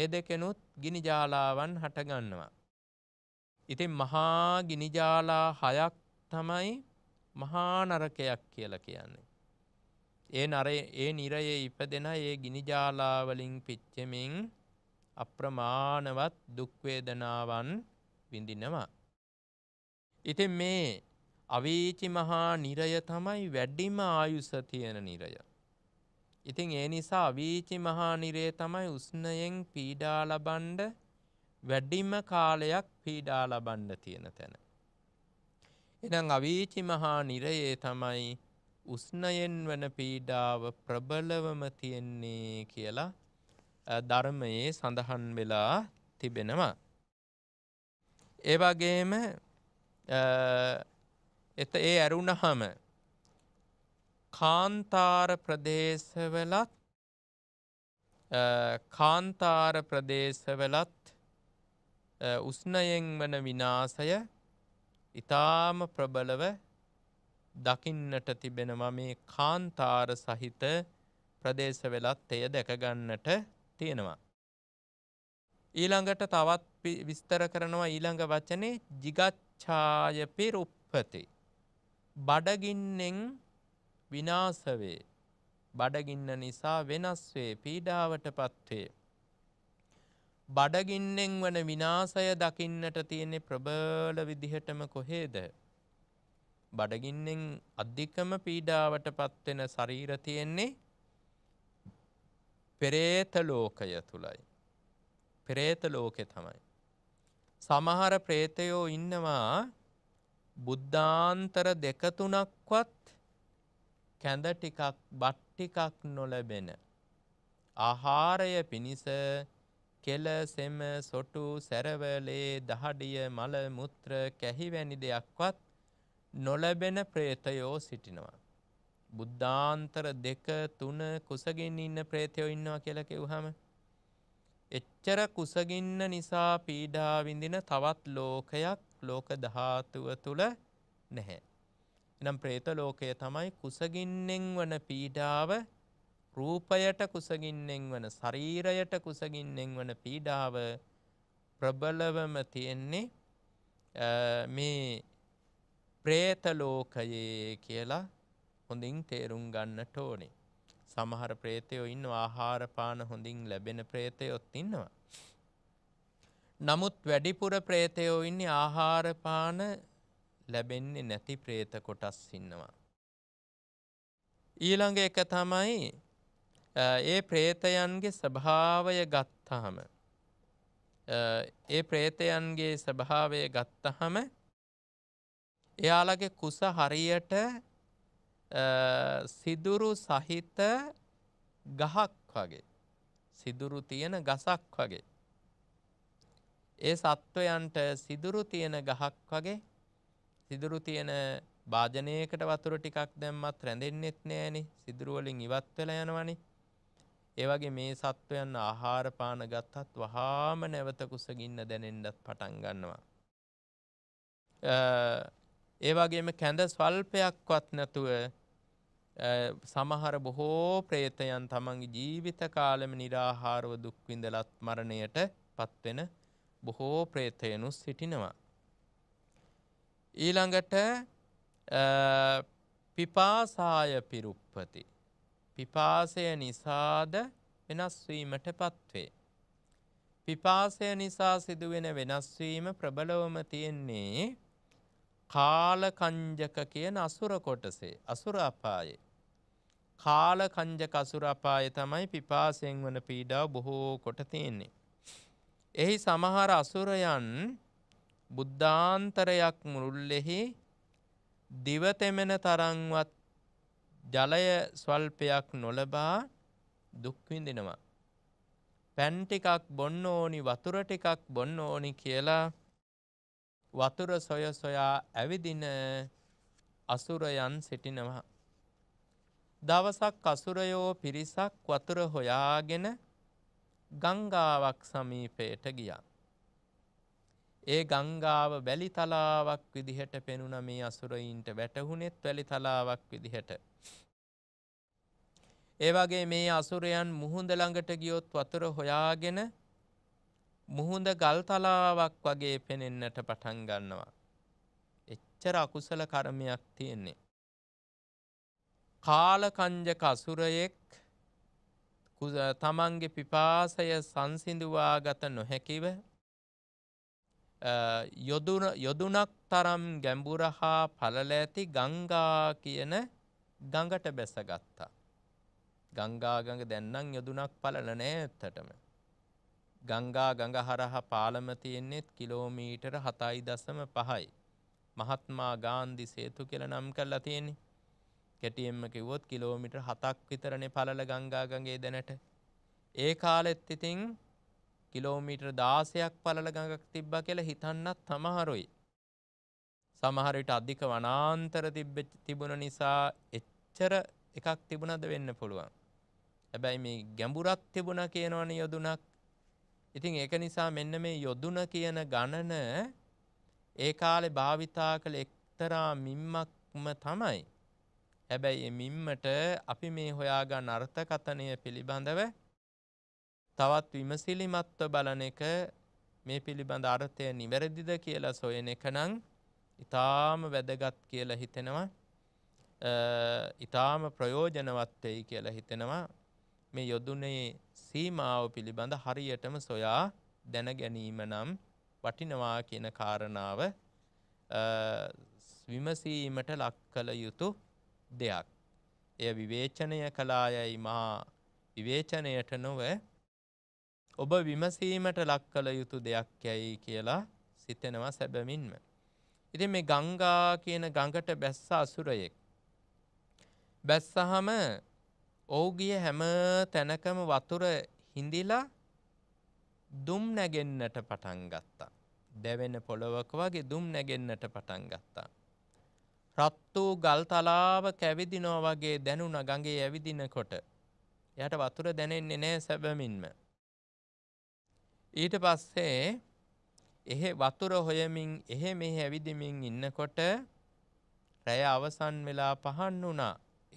ඒ දෙකෙනුත් ගිනි ජාලාවන් හට ගන්නවා. ඉතින් මහා ගිනි ජාලා හයක් තමයි මහා නරකයක් කියලා කියන්නේ. ඒ නරේ ඒ නිරයේ ඉපදෙන ඒ ගිනිජාලාවලින් පිච්චෙමින් අප්‍රමාණවත් දුක්වේදනාවන් විඳිනවා. ඉතින් මේ අවීචි මහා නිරය තමයි වැඩිම ආයුස තියෙන නිරය. ඉතින් ඒ නිසා අවීචි මහා නිරේ තමයි උස්නයෙන් පීඩා ලබන්න වැඩිම කාලයක් පීඩා ලබන්න තියෙන තැන. එනම් අවීචි මහා නිරයේ තමයි උස්නයෙන් වන පීඩාව ප්‍රබලවම තියෙන්නේ කියලා ධර්මයේ සඳහන් වෙලා තිබෙනවා. ඒ වගේම එත ඒ ඇරුණහම කාන්තාර ප්‍රදේශවලත් කාන්තාර ප්‍රදේශවලත් උස්නයෙන් වන විනාසය ඉතාම ප්‍රබලව දකින්නට තිබෙනවා මේ කාන්තාර සහිත ප්‍රදේශ වෙලත් එය දැකගන්නට තියෙනවා. ඊළඟට තවත් විස්තර කරනවා ඊළඟ වචනේ ජිගච්ඡාය පිරුප්පති. බඩගින්නෙන් විනාශ වේ. බඩගින්න නිසා වෙනස් වේ, පීඩාවටපත් වේ. බඩගින්නෙන් වන විනාසය දකින්නට තියෙන්නේ ප්‍රබල විදිහටම කොහේද. බඩගින්නෙන් අධිකම පීඩාවට පත්වෙන ශරීර තියෙන්නේ පෙරේත ලෝකය තුළයි. පෙරේත ලෝකෙ තමයි. සමහර ප්‍රේතයෝ ඉන්නවා බුද්ධාන්තර දෙකතුනක්වත් කැඳ ටිකක් බට්ටිකක් නොලැබෙන. ආහාරය පිණිස කෙල සෙම සොටු සැරවලේ දහඩිය මල මුත්‍ර කැහිවැනි දෙයක්වත් නොලැබෙන ප්‍රේතයෝ සිටිනවා. බුද්ධාන්තර දෙක තුන කුසගින් ඉන්න ප්‍රේතයෝ ඉන්නවා කියලා කිව්වහම එච්චර කුසගින්න නිසා පීඩා විඳින තවත් ලෝකයක් ලෝක ධාතුව තුල නැහැ. එනම් പ്രേත ලෝකය තමයි කුසගින්නෙන් වන පීඩාව රූපයට කුසගින්නෙන් වන ශරීරයට කුසගින්නෙන් වන පීඩාව ප්‍රබලවම තියෙන්නේ මේ ප්‍රේතලෝකයේ කියලා හොඳින් තේරුම් ගන්නට ඕනේ. සමහර ප්‍රේතයෝ ඉන්න ආහාරපාන හොඳින් ලැබෙන ප්‍රේතයොත් ඉන්නවා. නමුත් වැඩිපුර ප්‍රේතයෝ ඉන්නේ ආහාරපාන ලැබෙන්නේ නැති ප්‍රේත කොටස් ඉන්නවා. ඊළඟ එක තමයි ඒ ප්‍රේතයන්ගේ ස්වභාවය ගත්තහම ඒ ප්‍රේතයන්ගේ ස්වභාවය ගත්තහම එයාලගේ කුස හරියට සිදුරු සහිත ගහක් වගේ සිදුරු තියෙන ගසක් වගේ ඒ සත්වයන්ට සිදුරු තියෙන ගහක් වගේ සිදුරු තියෙන භාජනයකට වතුර ටිකක් දැම්මත් රැඳෙන්නෙත් නෑනේ සිදුරු වලින් ඉවත් වෙලා යනවනේ ඒවගේ මේ සත්වයන් ආහාර පාන ගත්තත් වහාම නැවත කුසගින්න දැනෙන්ඩත් පටන් ගන්නවා. ඒවගේම කැඳ ස්වල්පයක්වත් නැතුව සමහර බොහෝ ප්‍රේතයන් තමන්ගේ ජීවිත කාලෙම නිරාහාරව දුක්විඳලත් මරණයට පත්වෙන බොහෝ ප්‍රේතයනු සිටිනවා. ඊළඟට පිපාසාය පිරුප්පති පිපාසය නිසාද වෙනස්වීමට පත්වේ. පිපාසය නිසා සිදුවෙන වෙනස්වීම ප්‍රබලවම තියෙන්නේ කාලකංජක කියන අසුර කොටසේ අසුර අපායේ. කාලකංජක අසුර අපාය තමයි පිපාසයෙන් වන පීඩාව බොහෝ කොට තියෙන්නේ. එහි සමහර අසුරයන් බුද්ධාන්තරයක් මුළුල්ලෙහි දිවතෙමෙන තරංවත් ජලය ස්වල්පයක් නොලබා දුක්විඳෙනවා. පැන් ටිකක් බොන්න ඕනි වතුර ටිකක් බොන්න ඕනි කියලා වතුර සොය සොයා ඇවිදින අසුරයන් සිටිනවා. දවසක් අසුරයෝ පිරිසක් වතුර හොයාගෙන ගංගාවක් සමීපයට ගියා. ඒ ගංගාව වැලි තලාවක් විදිහට පෙනුන මේ අසුරයින්ට වැටහුණෙත් වැලි තලාවක් විදිහට. ඒ වගේ මේ අසුරයන් මුහුද ළඟට ගියොත් වතුර හොයාගෙන මුහුද ගල් තලාවක් වගේ පෙනෙන්නට පටන් ගන්නවා. එච්චර අකුසල කර්මයක් තියෙන්නේ. කාලකංජක අසුරයෙක් තමන්ගේ පිපාසය සංසිඳුවා ගත නොහැකිව යොදුනක් තරම් ගැඹුර හා පලල ඇති ගංගා කියන ගඟට බැස ගත්තා. ගංගාගඟ දැන්නම් යොදුනක් පලල නෑ ඇත්තටම. ගංගා ගඟ හරහා පාලම තියෙන්නේෙත් කිලෝමීටර හතයි දසම පහයි. මහත්මා ගාන්දි සේතු කියල නම් කරලා තියෙන්නේ. කැටියෙන්ම කිවොත් කිලෝමිට හතක් විතරණය පලල ගංගාගගේ දැනට. ඒ කාලෙත් ඉතිං කිලෝමීටර් 16ක් පළල ගඟක් තිබ්බා කියලා හිතන්නත් සමහරුයි. සමහර විට අධික වනාන්තර තිබුණ නිසා එච්චර එකක් තිබුණද වෙන්න පුළුවන්. හැබැයි මේ ගැඹුරක් තිබුණ කියනවනේ යොදුනක්. ඉතින් ඒක නිසා මෙන්න මේ යොදුන කියන ගණන ඒ කාලේ භාවිතා කළ එක්තරා මිම්මක්ම තමයි. හැබැයි මේ මිම්මට අපි මේ හොයාගන්න අර්ථකතනය පිළිබඳව තවත් විමසිලිමත්ව බලන එක මේ පිළිබඳ අර්ථය නිවැරදිද කියලා සොයන එක නම් ඊටාම වැදගත් කියලා හිතෙනවා ඊටාම ප්‍රයෝජනවත් වෙයි කියලා හිතෙනවා මේ යොදුනේ සීමාව පිළිබඳ හරියටම සොයා දැන ගැනීම නම් වටිනවා කියන කාරණාව විමසීමට ලක් කළ යුතු දෙයක්. එය විවේචනය කලායයි මා විවේචනයට නොව ඔබ විමසීමට ලක් කළ යුතු දෙයක් යැයි කියලා සිතෙනවා සැබමින්ම. ඉතින් මේ ගංගා කියන ගඟට බැස්ස අසුරයෙක්. බැස්සහම ඔවුගිය හැම තැනකම වතුර හිඳිලා දුම් නැගෙන්නට පටන් ගත්තා. දැවෙන පොළොවක වගේ දුම් නැගෙන්නට පටන් ගත්තා. රත් වූ ගල් තලාව කැවිදිනෝ වගේ දැනුණ ගඟේ ඇවිදිනකොට එයට වතුර දැනෙන්නේ නෑ සැබමින්ම. ඊට පස්සේ එහෙ වතුර හොයමින් එහෙ මෙහෙ ඇවිදිමින් ඉන්නකොට රැය අවසන් වෙලා පහන් වුණා.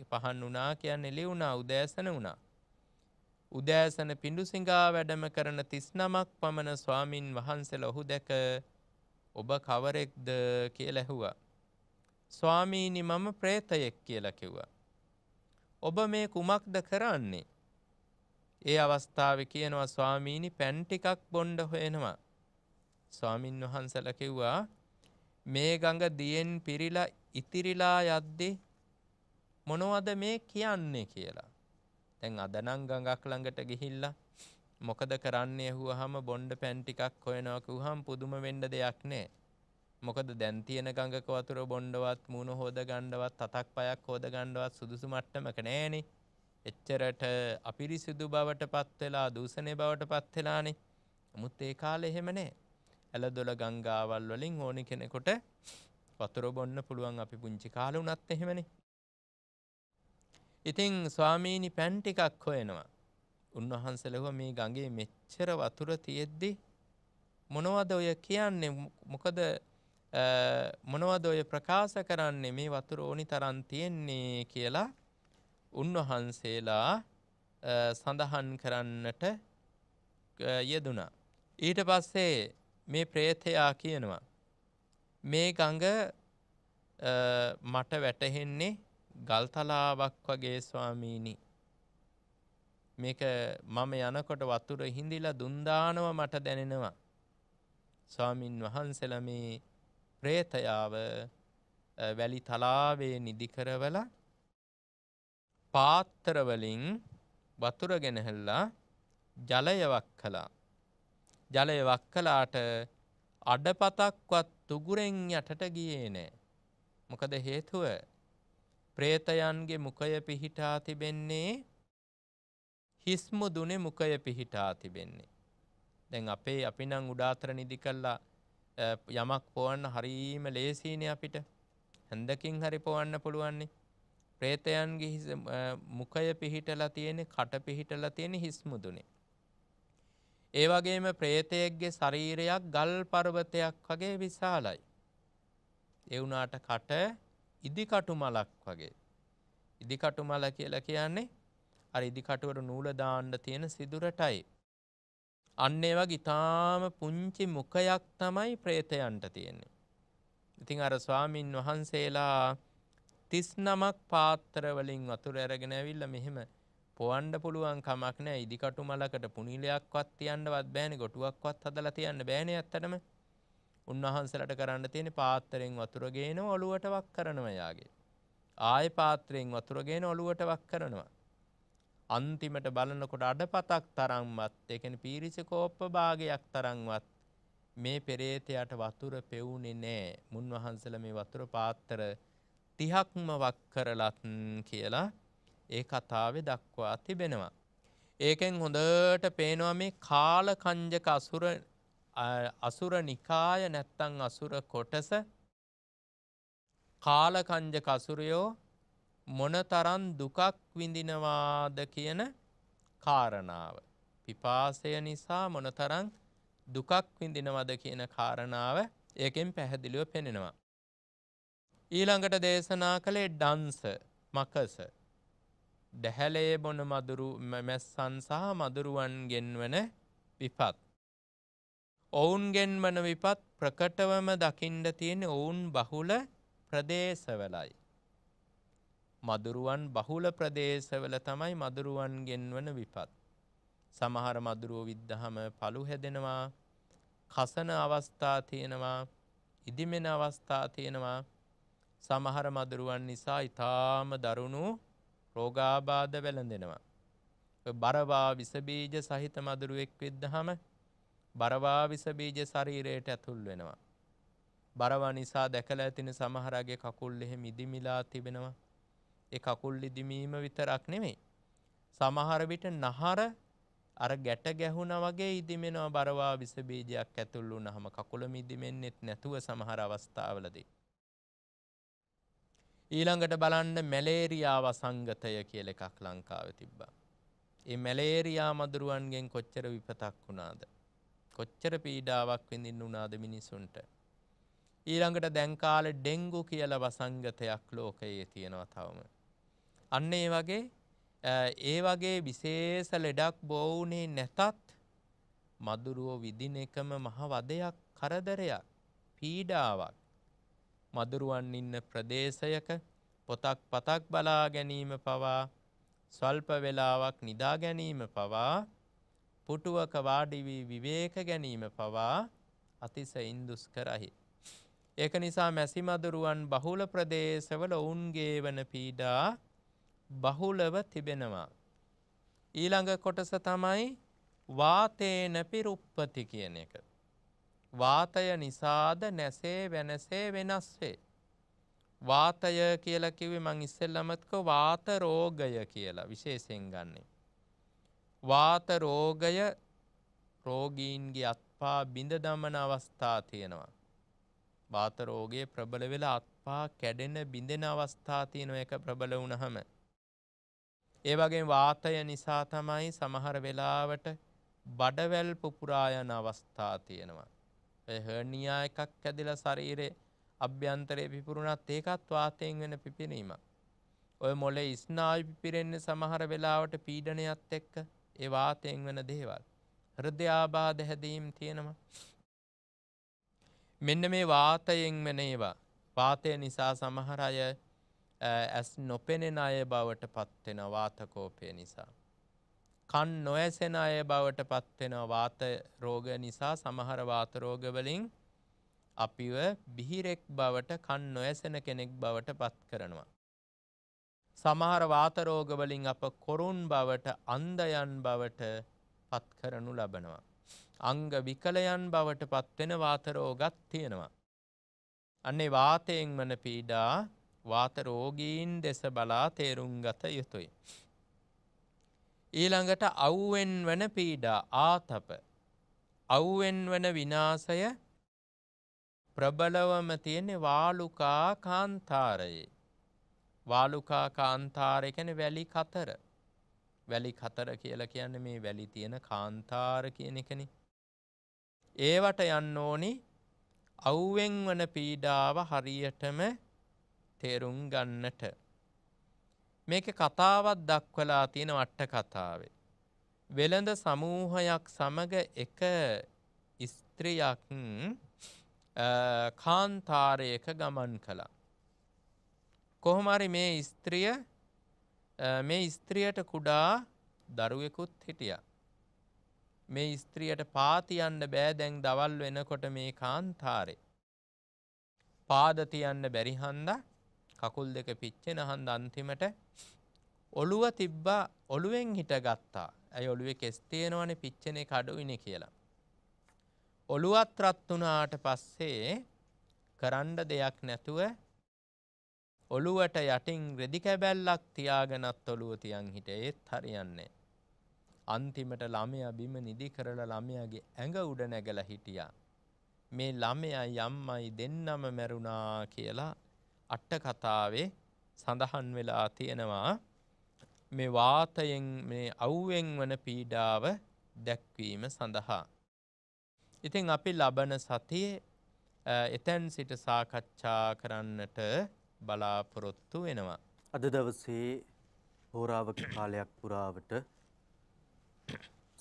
පහන් වුණා කියන්නේ එළි වුණා, උදෑසන වුණා. උදෑසන පිඬුසිඟා වැඩම කරන 39ක් පමණ ස්වාමින් වහන්සේලා ඔහු දැක ඔබ කවරෙක්ද කියලා ඇහුවා. ස්වාමීනි මම ප්‍රේතයෙක් කියලා කිව්වා. ඔබ මේ කුමක්ද කරන්නේ? ඒ අවස්ථාව කියනවා ස්වාමීණි පැන්ටිකක් බොන්්ඩ හොයෙනවා. ස්වාමින් වහන්සල කිව්වා මේ ගඟ දියෙන් පිරිලා ඉතිරිලා යද්දි මොනවද මේ කියන්නේ කියලා. තැන් අදනං ගඟක් ළඟට ගිහිල්ලා මොකද කරන්නේ ඇහුවහම බොණ්ඩ පැන් ටිකක් හොයනවා කිව්වහම පුදුම වෙන්න දෙයක් නෑ. මොකද දැන් තියෙන ගඟක වතුර බොණ්ඩවත් මූණ හොද ගන්නවත් අතක් පයක් හොද ගන්නවත් සුදුසු මට්ටමක නෑනේ. එච්චරට අපිරිසිදු බවට පත්වෙලා දූසනය බවට පත්වෙලානේ මුත් ඒ කාල එහෙම නෑ ඇල දොළ ගංගාවල් වලින් ඕනි කෙනෙකොට වතුර බොන්න පුළුවන් අපි පුංචි කාල වනත් එහෙමනේ ඉතිං ස්වාමීණි පැන් ටිකක් හොයනවා උන්වහන්සලහුව මේ ගඟේ මෙච්චර වතුර තියෙද්දි මොනවද ඔය කියන්නේ මොකද මොනවද ඔය ප්‍රකාශ කරන්නේ මේ වතුර ඕනි තරන් තියෙන්නේ කියලා උන්වහන්සේලා සඳහන් කරන්නට යෙදුනා. ඊට පස්සේ මේ ප්‍රේතයා කියනවා. මේ ගඟ මට වැටහෙන්නේ ගල්තලාවක් වගේ ස්වාමීණි. මේක මම යනකොට වතුර හිඳිලා දුන්දානව මට දැනෙනවා. ස්වාමින් වහන්සල මේ ප්‍රේතයාව වැලි තලාවේ නිදිකරවලා පාත්තරවලින් වතුර ගෙනහැල්ලා ජලය වක් කළා. ජලය වක් කළාට අඩපතක්වත් තුගුරෙන් යටට ගියේ නෑ. මොකද හේතුව ප්‍රේතයන්ගේ මුඛය පිහිටා තිබෙන්නේ හිස්මුදුනේ මුඛය පිහිටා තිබෙන්නේ. දැන් අපේ අපි නම් උඩාතර නිදි කළා යමක් පොවන්න හරීම ලේසියිනේ අපිට. හන්දකින් හරි පොවන්න පුළුවන්නේ. ප්‍රේතයන්ගේ හිස මුඛය පිහිටලා තියෙන කට පිහිටලා තියෙන හිස් මුදුනේ. ඒ වගේම ප්‍රේතයෙක්ගේ ශරීරයක් ගල් පර්වතයක් වගේ විශාලයි. ඒ වුණාට කට ඉදිකටු මලක් වගේ. ඉදිකටු මල කියලා කියන්නේ අර ඉදිකටුවට නූල දාන්න තියෙන සිදුරටයි. අන්න ඒ වගේ ඊටාම පුංචි මුඛයක් තමයි ප්‍රේතයන්ට තියෙන්නේ. ඉතින් අර ස්වාමින් වහන්සේලා තිස් නමක් පාත්තරවලින් වතුර ඇරගෙන ඇවිල්ල මෙහෙම පොවන්ඩ පුළුවන් කමක් නෑ ඉදිකටු මලකට පුනිලයක්වත් තියන්නවත් බෑන ගොටුවක්වත් හදලා තියන්න බෑන ඇත්තටම උන්වහන්සලට කරන්න තියෙන පාත්තරෙන් වතුරගේන ඔලුවට වක් කරනවයාගේ. ආය පාත්‍රයෙන් වතුරගේන ඔලුවට වක් කරනවා. අන්තිමට බලනකොට අඩපතක් තරම්වත් එකන පිරිසි කෝප්ප භාගයක් තරංවත් මේ පෙරේතයට වතුර පෙවුනේ නෑ මුන්වහන්සල මේ වතුර පාත්තර තිහක්ම වක් කරලත් කියලා ඒ කතාවේ දක්වා තිබෙනවා. ඒකෙන් හොඳට පේනවා මේ කාල කංජක අසුර අසුර නිකාය නැත්තං අසුර කොටස කාලකංජ කසුරයෝ මොනතරන් දුකක් විඳිනවාද කියන කාරණාව. පිපාසය නිසා මොනතරං දුකක් විඳිනවද කියන කාරණාව ඒකෙන් පැහැදිලිව පෙනෙනවා. ඊළඟට දේශනා කළේ ඩන්ස මකස දැහැලේ බොන මදුරු මැස්සන් සහ මදුරුවන් ගෙන්වන විපත්. ඔවුන්ගෙන් වන විපත් ප්‍රකටවම දකිින්ඩ තියෙන ඔවුන් බහුල ප්‍රදේශවලයි. මදුරුවන් බහුල ප්‍රදේශවල තමයි මදුරුවන් ගෙන්වන විපත්. සමහර මදුරුවෝ විද්ධහම පළු හැදෙනවා කසන අවස්ථා තියෙනවා ඉදිමෙන අවස්ථා තියෙනවා සමහර මදුරුවන් නිසා ඉතාම දරුණු රෝගාබාධ වැළඳෙනවා. බරවා විසබීජ සහිත මදුරුවෙක් වෙද්දහම බරවා විසබීජ ශරීරයට ඇතුල් වෙනවා. බරවා නිසා දැකලා ඇතින සමහරගේ කකුල් එහෙ මිදිමිලා තිබෙනවා. ඒ කකුල් ඉදිමීම විතරක් නෙමෙයි. සමහර විට නහර අර ගැට ගැහුණා වගේ ඉදිමෙනවා බරවා විස බීජයක් ඇතුල් වුණාම කකුල මිදිමෙන්නෙත් නැතුව සමහර අවස්ථාවලදී ඊළඟට බලන්න මැලේරියාව සංගතය කියල එකක් ලංකාව තිබ්බා. ඒ මැලේරයා මදුරුවන්ගෙන් කොච්චර විපතක් වුණාද. කොච්චර පීඩාවක් විඳින්න උනාද මිනිසුන්ට. ඊළඟට දැන්කාල ඩෙංගු කියල වසංගතයක් ලෝකයේ තියෙනවා තවම. අන්න ඒ වගේ ඒ වගේ විශේෂ ලෙඩක් බෝවුනේ නැතත් මදුරුවෝ විදින එකම මහ වදයක් කරදරයක් පීඩාවක් මදුරුවන් ඉන්න ප්‍රදේශයක පොතක් පතක් බලා ගැනීම පවා ස්වල්ප වෙලාවක් නිදා ගැනීම පවා පුටුවක වාඩි වී විවේක ගැනීම පවා අතිසයින් දුෂ්කරයි. ඒක නිසා මැසි මදුරුවන් බහුල ප්‍රදේශවල ඔවුන්ගේ වන පීඩා බහුලව තිබෙනවා. ඊළඟ කොටස තමයි වාතේන පිරුප්පති කියන එක. වාතය නිසාද නැසේ වෙනසේ වෙනස් වේ. වාතය කියලා කිව්වේ මං ඉස්සෙල්ලමත්ක වාත රෝගය කියලා විශේෂයෙන් ගන්නෙ. වාත රෝගය රෝගීන්ගේ අත්පා බිඳ දමන අවස්ථා තියෙනවා. වාත රෝගයේ ප්‍රබල වෙලා අත්පා කැඩෙන බිඳෙන අවස්ථා තියෙන එක ප්‍රබල වුණහම. ඒ වගේ වාතය නිසා තමයි සමහර වෙලාවට බඩවැල් පුපුරා යන අවස්ථා තියෙනවා. හර්නියා එකක් කැදිලා ශරීරේ අභ්‍යන්තරයේ පිපුරුණත් ඒකත් වාතයෙන් වෙන පිපිරීමක්. ඔය මොලේ ස්නායු පිපිරෙන්නේ සමහර වෙලාවට පීඩනයත් එක්ක ඒ වාතයෙන් වෙන දේවල්. හෘදය ආබාධ හැදීම් තියෙනවා. මෙන්න මේ වාතයෙන් වෙන ඒවා වාතය නිසා සමහර අය ඇස් නොපෙනෙන අය බවට පත්වෙන වාතකෝපය නිසා. කන් නොඇසෙන අය බවට පත්වෙන වාත රෝග නිසා සමහර වාත රෝගවලින් අපිව බිහිරෙක් බවට කන් නොඇසෙන කෙනෙක් බවට පත් කරනවා. සමහර වාත රෝගවලින් අප කොරුන් බවට අන්ධයන් බවට පත් කරනු ලබනවා. අංග විකලයන් බවට පත්වෙන වාත රෝගත් තියෙනවා. අන්නේ වාතයෙන්මන පීඩා වාත රෝගීන් දෙස බලා තේරුම් ගත යුතුයි. ඊළඟට අව්වෙන් වන පීඩා ආතප අව්වෙන් වන විනාසය ප්‍රබලවම තියෙන වාලුකා කාන්තාරයේ වාලුකා කාන්තාරය කියන්නේ වැලි කතර වැලි කතර කියලා කියන්නේ මේ වැලි තියෙන කාන්තාර කියන එකනේ ඒවට යන්න ඕනි අව්වෙන් වන පීඩාව හරියටම තේරුම් ගන්නට මේක කතාවක් දක්වලා තියෙන අට්ට කතාවේ. වෙළඳ සමූහයක් සමග එක ස්ත්‍රියක් කාන්තාරයක ගමන් කළා. කොහොමරි මේ ස්ත්‍රිය මේ ස්ත්‍රියට කුඩා දරුවෙකුත් හිටියා. මේ ස්ත්‍රියට පාතියන්න බෑ දැන් දවල් වෙනකොට මේ කාන්තාරේ. පාද තියන්න බැරි හන්දා කකුල් දෙක පිච්චෙන හන්ද අන්තිමට ඔළුව තිබ්බා ඔළුවෙන් හිට ගත්තා ඇයි ඔළුවේ කෙස් තියෙනවනේ පිච්චෙනේ කඩුවිනේ කියලා. ඔළුවත් රත් වුණාට පස්සේ කරන්න දෙයක් නැතුව ඔළුවට යටින් රෙදි කැබැල්ලක් තියාගෙනත් ඔළුව තියන් හිටේත් හරියන්නේ. අන්තිමට ළමයා බිම නිදි කරලා ළමයාගේ ඇඟ උඩ නැගලා හිටියා. මේ ළමයා යම්මයි දෙන්නම මැරුණා කියලා අට්ට කතාවේ සඳහන් වෙලා තියෙනවා මේ වාතයෙන් මේ අව්වෙන් වන පීඩාව දැක්වීම සඳහා. ඉතින් අපි ලබන සතියේ එතැන් සිට සාකච්ඡා කරන්නට බලාපොරොත්තු වෙනවා. අද දවසේ හෝරාවක කාලයක් පුරාවට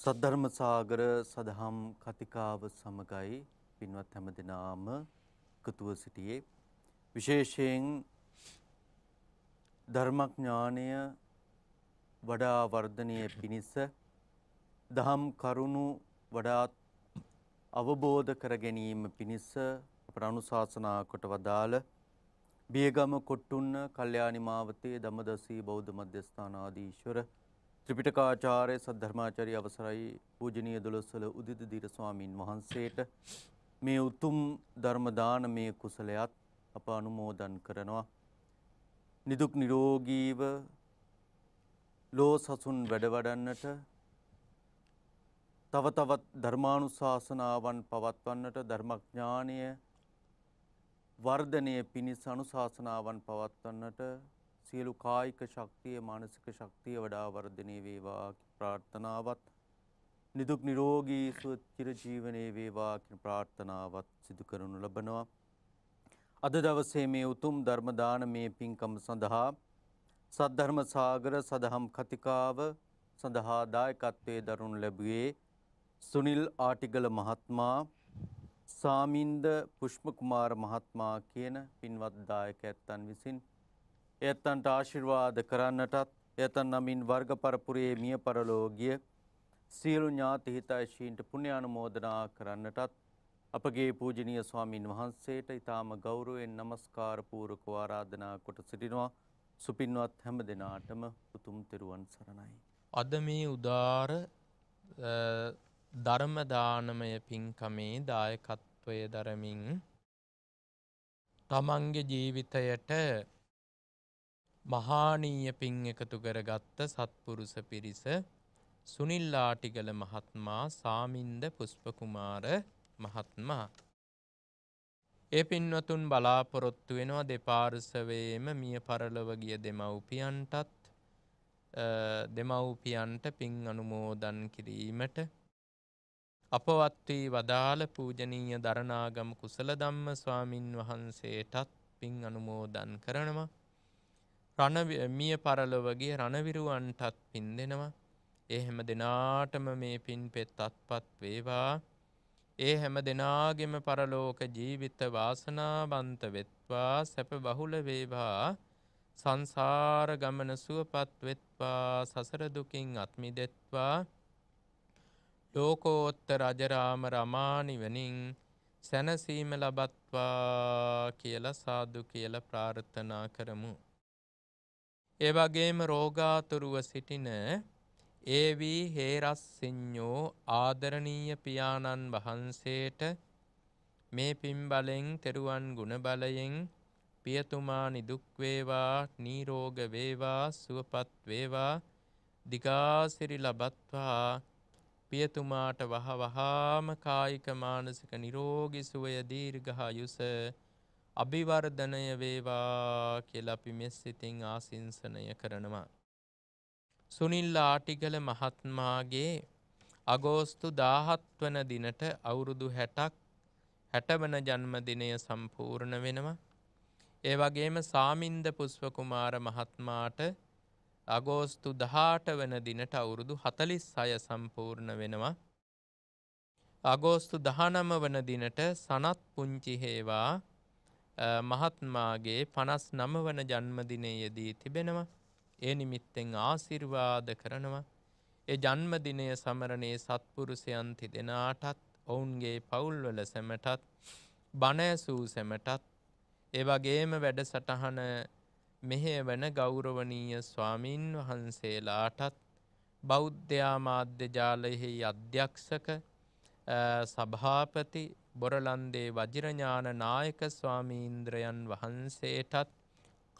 සද්ධර්මසාගර සදහම් කතිකාව සමගයි පින්වත් හැම දෙනාම එකතුව සිටියේ විශේෂයෙන් ධර්මඥානය වඩා වර්ධනය පිණිස දහම් කරුණු වඩාත් අවබෝධ කර ගැනීම පිණිස අපට අනුශාසනා කොට වදාළ බියගම කොට්ටුන්න කල්යාණි මාවතේ දමදසී බෞද්ධ මධ්‍යස්ථානාදීශවර ත්‍රිපිටකාචාර්ය සද්ධර්මාචාර්ය අවසරයි පූජනීය දොළොස්වල උදිත දීර ස්වාමින් වහන්සේට මේ උතුම් ධර්ම දානමය කුසලයත් අප අනුමෝදන් කරනවා. නිදුක් නිරෝගීව ලෝ සසුන් වැඩවඩන්නට තව තවත් ධර්මාණු ශාසනාවන් පවත්වන්නට ධර්මඥානය වර්ධනය පිණිස් අනුශාසනාවන් පවත්වන්නට සියලු කායික ශක්තිය මානසික ශක්තිය වඩා වර්ධනය වේවා ප්‍රාර්ථනාවත් නිදුක් නිරෝගී සුව චිරජීවනයේ වේවා කියන ප්‍රාර්ථනාවත් සිදු කරනු ලබනවා අද දවසේ මේ උතුම් ධර්මදානමය පින්කම සඳහා සද්ධර්ම සාගර සදහම් කතිකාව සඳහා දායකත්වයේ දරුණු ලැබුවේ සුනිල් ආටිගල මහත්මා සාමින්ද පුෂ්පකුමාර මහත්මා කියන පින්වත් දායක ඇත්තන් විසින් එයත්තන්ට ආශිර්වාද කරන්නටත් එයතන් නමින් වර්ග පරපුරේ මිය පරලෝගිය සියලු ඥාති හිතයිශීන්ට පුණ්‍යානුමෝදනා කරන්නටත් අපගේ පූජනීය ස්වාමින් වහන්සේට ඊටාම ගෞරවයෙන් নমස්කාර පූර්වක ආරාධනා කොට සිටිනවා සුපින්වත් හැම දිනාටම උතුම් තෙරුවන් සරණයි අද මේ උදාර ධර්ම දානමය පින්කමේ දායකත්වය දරමින් තමන්ගේ ජීවිතයට මහානීය පින් එකතු කරගත්ත සත්පුරුෂ පිරිස සුනිල්ලාටිගල මහත්මා සාමින්ද පුෂ්පකුමාර මහත්මා. ඒ පින්වතුන් බලාපොරොත්තු වෙනවා දෙපාර්සවේම මිය පරලොවගිය දෙමව්පියන්ටත් දෙමව්පියන්ට පින් අනුමෝදන් කිරීමට අපවත් වී වදාළ පූජනීය දරණාගම කුසල ධම්ම ස්වාමින් වහන්සේටත් පින් අනුමෝදන් කරනවා රණමිය පරලොවගේ රණවිරුවන්ටත් පින් දෙනවා ඒ හැම දෙනාටම මේ පින් පෙත් අත්පත් වේවා ඒ හැම දෙනාගෙම පරලෝක ජීවිත වාසනාවන්ත වෙත්වා සැප බහුල වේවා සංසාර ගමන සුවපත් වෙත්වා සසර දුකින් අත්මිදෙත්වා ලෝකෝත්තර අජරාම රමානිවනින් සැනසීම ලබත්වා කියලා සාදු කියලා ප්‍රාර්ථනා කරමු. ඒ වගේම රෝගාතුරුව සිටින ඒවී හේරස්සිඤ්ඤෝ ආදරණීය පියාණන් වහන්සේට මේ පින් බලෙන් තෙරුවන් ගුණ බලයෙන් පියතුමා නිදුක් වේවා නිරෝග වේවා සුවපත් වේවා දිගාසිරි ලබත්වා පියතුමාට වහවහාම කායික මානසික නිරෝගී සුවය දීර්ඝායුෂ අභිවර්ධනය වේවා කියලා අපි මෙසිතින් ආසින්සනය කරනවා සුනිල් ආටිගල මහත්මාගේ අගෝස්තු 17 වන දිනට අවුරුදු 60ක් 60 වන ජන්මදිනය සම්පූර්ණ වෙනවා. ඒ වගේම සාමින්ද පුස්ව කුමාර මහත්මාට අගෝස්තු 18 වන දිනට අවුරුදු 46 සම්පූර්ණ වෙනවා. අගෝස්තු 19 වන දිනට සනත් පුංචි හේවා මහත්මාගේ 59 වන ජන්මදිනයේදී තිබෙනවා. ඒ නිමිත්තෙන් ආශිර්වාද කරනවා. ඒ ජන්මදිනය සමරණයේ සත්පුරුෂයන් තිදෙනාටත් ඔවුන්ගේ පවුල්වල සැමටත් බණඇසූ සැමටත් ඒ වගේම වැඩසටහන මෙහෙවන ගෞරවනීය ස්වාමීන් වහන්සේලාටත් බෞද්ධයා මාධ්‍ය ජාලයෙහි අධ්‍යක්ෂක සභාපති බොරලන්දේ වජිරඥාන නායක ස්වාමීන්ද්‍රයන් වහන්සේටත්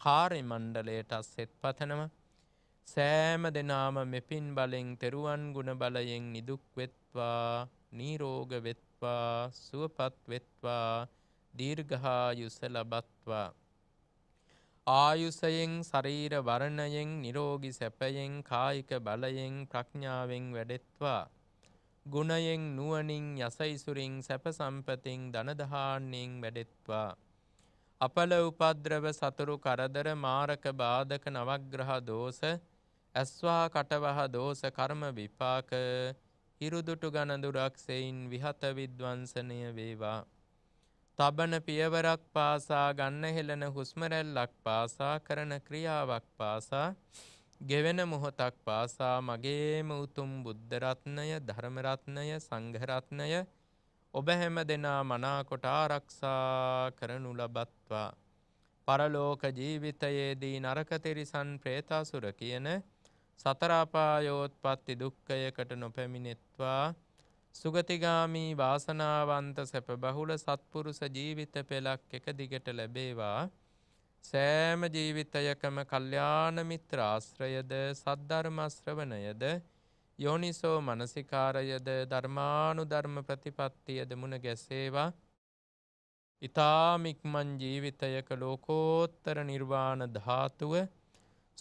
කාර්ය මණ්ඩලයට සෙත් පතනව සෑම දෙනාම මෙපින් බලෙන් තෙරුවන් ගුණ බලයෙන් නිදුක් වෙත්වා නීරෝග වෙත්වා සුවපත් වෙත්වා දීර්ඝායුස ලබත්වා ආයුසයෙන් ශරීර වරණයෙන් නිරෝගි සැපයෙන් කායික බලයෙන් ප්‍රඥාවෙන් වැඩෙත්වා ගුණයෙන් නුවණින් යසයිසුරින් සැප සම්පතින් ධනදහාන්‍යෙන් වැඩෙත්වා අපල උපද්‍රව සතුරු කරදර මාරක බාධක නවග්‍රහ දෝෂ ඇස්වා කටවහ දෝෂ කර්ම විපාක හිරුදුටු ගණදුරක් සෙයින් විහත විද්වංශනය වේවා තබන පියවරක් පාසා ගන්න හෙළන හුස්ම රැල්ලක් පාසා කරන ක්‍රියාවක් පාසා ගෙවෙන මොහොතක් පාසා මගේම උතුම් බුද්ධ රත්නය ධර්ම රත්නය සංඝ රත්නය ඔබ හැම දෙනා මනාකොට ආරක්ෂා කරනු ලබත්වා. පරලෝක ජීවිතයේදී නරකතිරිසන් ප්‍රේතාසුර කියන සතරාපායෝත්පත්ති දුක්කයකට නොපැමිණෙත්වා සුගතිගාමී වාසනාවන්ත සැප බහුල සත්පුරුස ජීවිත පෙළක් එක දිගට ලැබේවා සෑම ජීවිතයකම කල්්‍යාන මිත්‍ර ආශ්‍රයද සද්ධර්මශ්‍රවණයද යෝනිසෝ මනසිකාරයද ධර්මානු ධර්ම ප්‍රතිපත්තියද මුණ ගැසේවා ඉතාමික්මන් ජීවිතයක ලෝකෝත්තර නිර්වාණ ධාතුව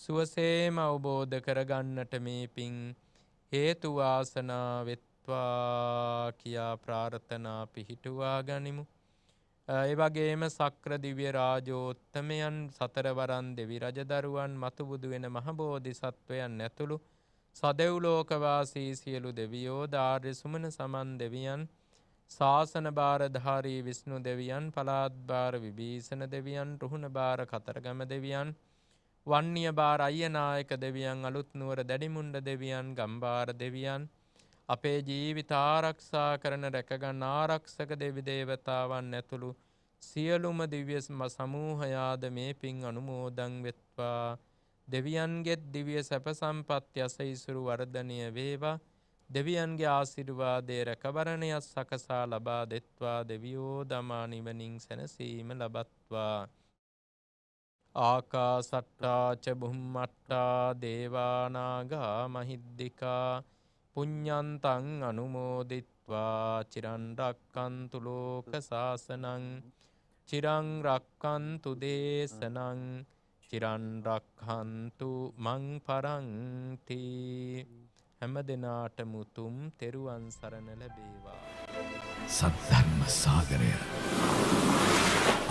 සුවසේම අවබෝධ කරගන්නට මේ පින් හේතුවාසනා වෙත්වා කියා ප්‍රාර්ථනා පිහිටුවා ගනිමු. එවගේම සක්‍ර දිව්‍ය රාජෝත්තමයන් සතරවරන් දෙවි රජදරුවන් මතුබුදු වෙන මහබෝධි සත්වයන් නැතුළු සදෙව්ලෝකවාසී සියලු දෙවියෝ ධාර්ය සුමන සමන් දෙවියන් ශාසන භාරධාරී විස්්ණු දෙවියන් පලාත්භාර විභීෂණ දෙවියන් රුහුණ භාර කතරගම දෙවියන් වන්නිය බාර අයනායක දෙවියන් අලුත්නුවර දැඩිමුන්ඩ දෙවියන් ගම්බාර දෙවියන් අපේ ජීවිත ආරක්ෂා කරන රැකගන්න ආරක්ෂක දෙවි දේවතාවන් ඇතුළු සියලුම දිව්‍යස්ම සමූහයාද මේ පින් අනුමෝදං වෙත්වා දෙවියන්ගේත් දිවිය සැප සම්පත් යස ඉසුරු වර්ධනය වේවා දෙවියන්ගේ ආසිරුවාදේ රැකවරණයක් සකසා ලබා දෙත්වා දෙවියෝ දමා නිවනින් සැනසීම ලබත්වා. ආකා සට්ටාච බුම්මට්ටා දේවානාගා මහිද්දිකා පුඤ්ඥන්තං අනුමෝදිත්වා චිරන්ඩක්කන්තු ලෝක සාසනං චිරංරක්කන්තු දේශනං චිරන් රක්හන්තු මං පරන්ති හැම දෙනාට මුතුම් තෙරුවන් සරණ ලැබේවා සද්ධර්ම සාගරය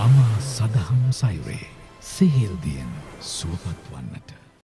අමා සදහම් සයුරේ සිහිල්දියෙන් සුවපත් වන්නට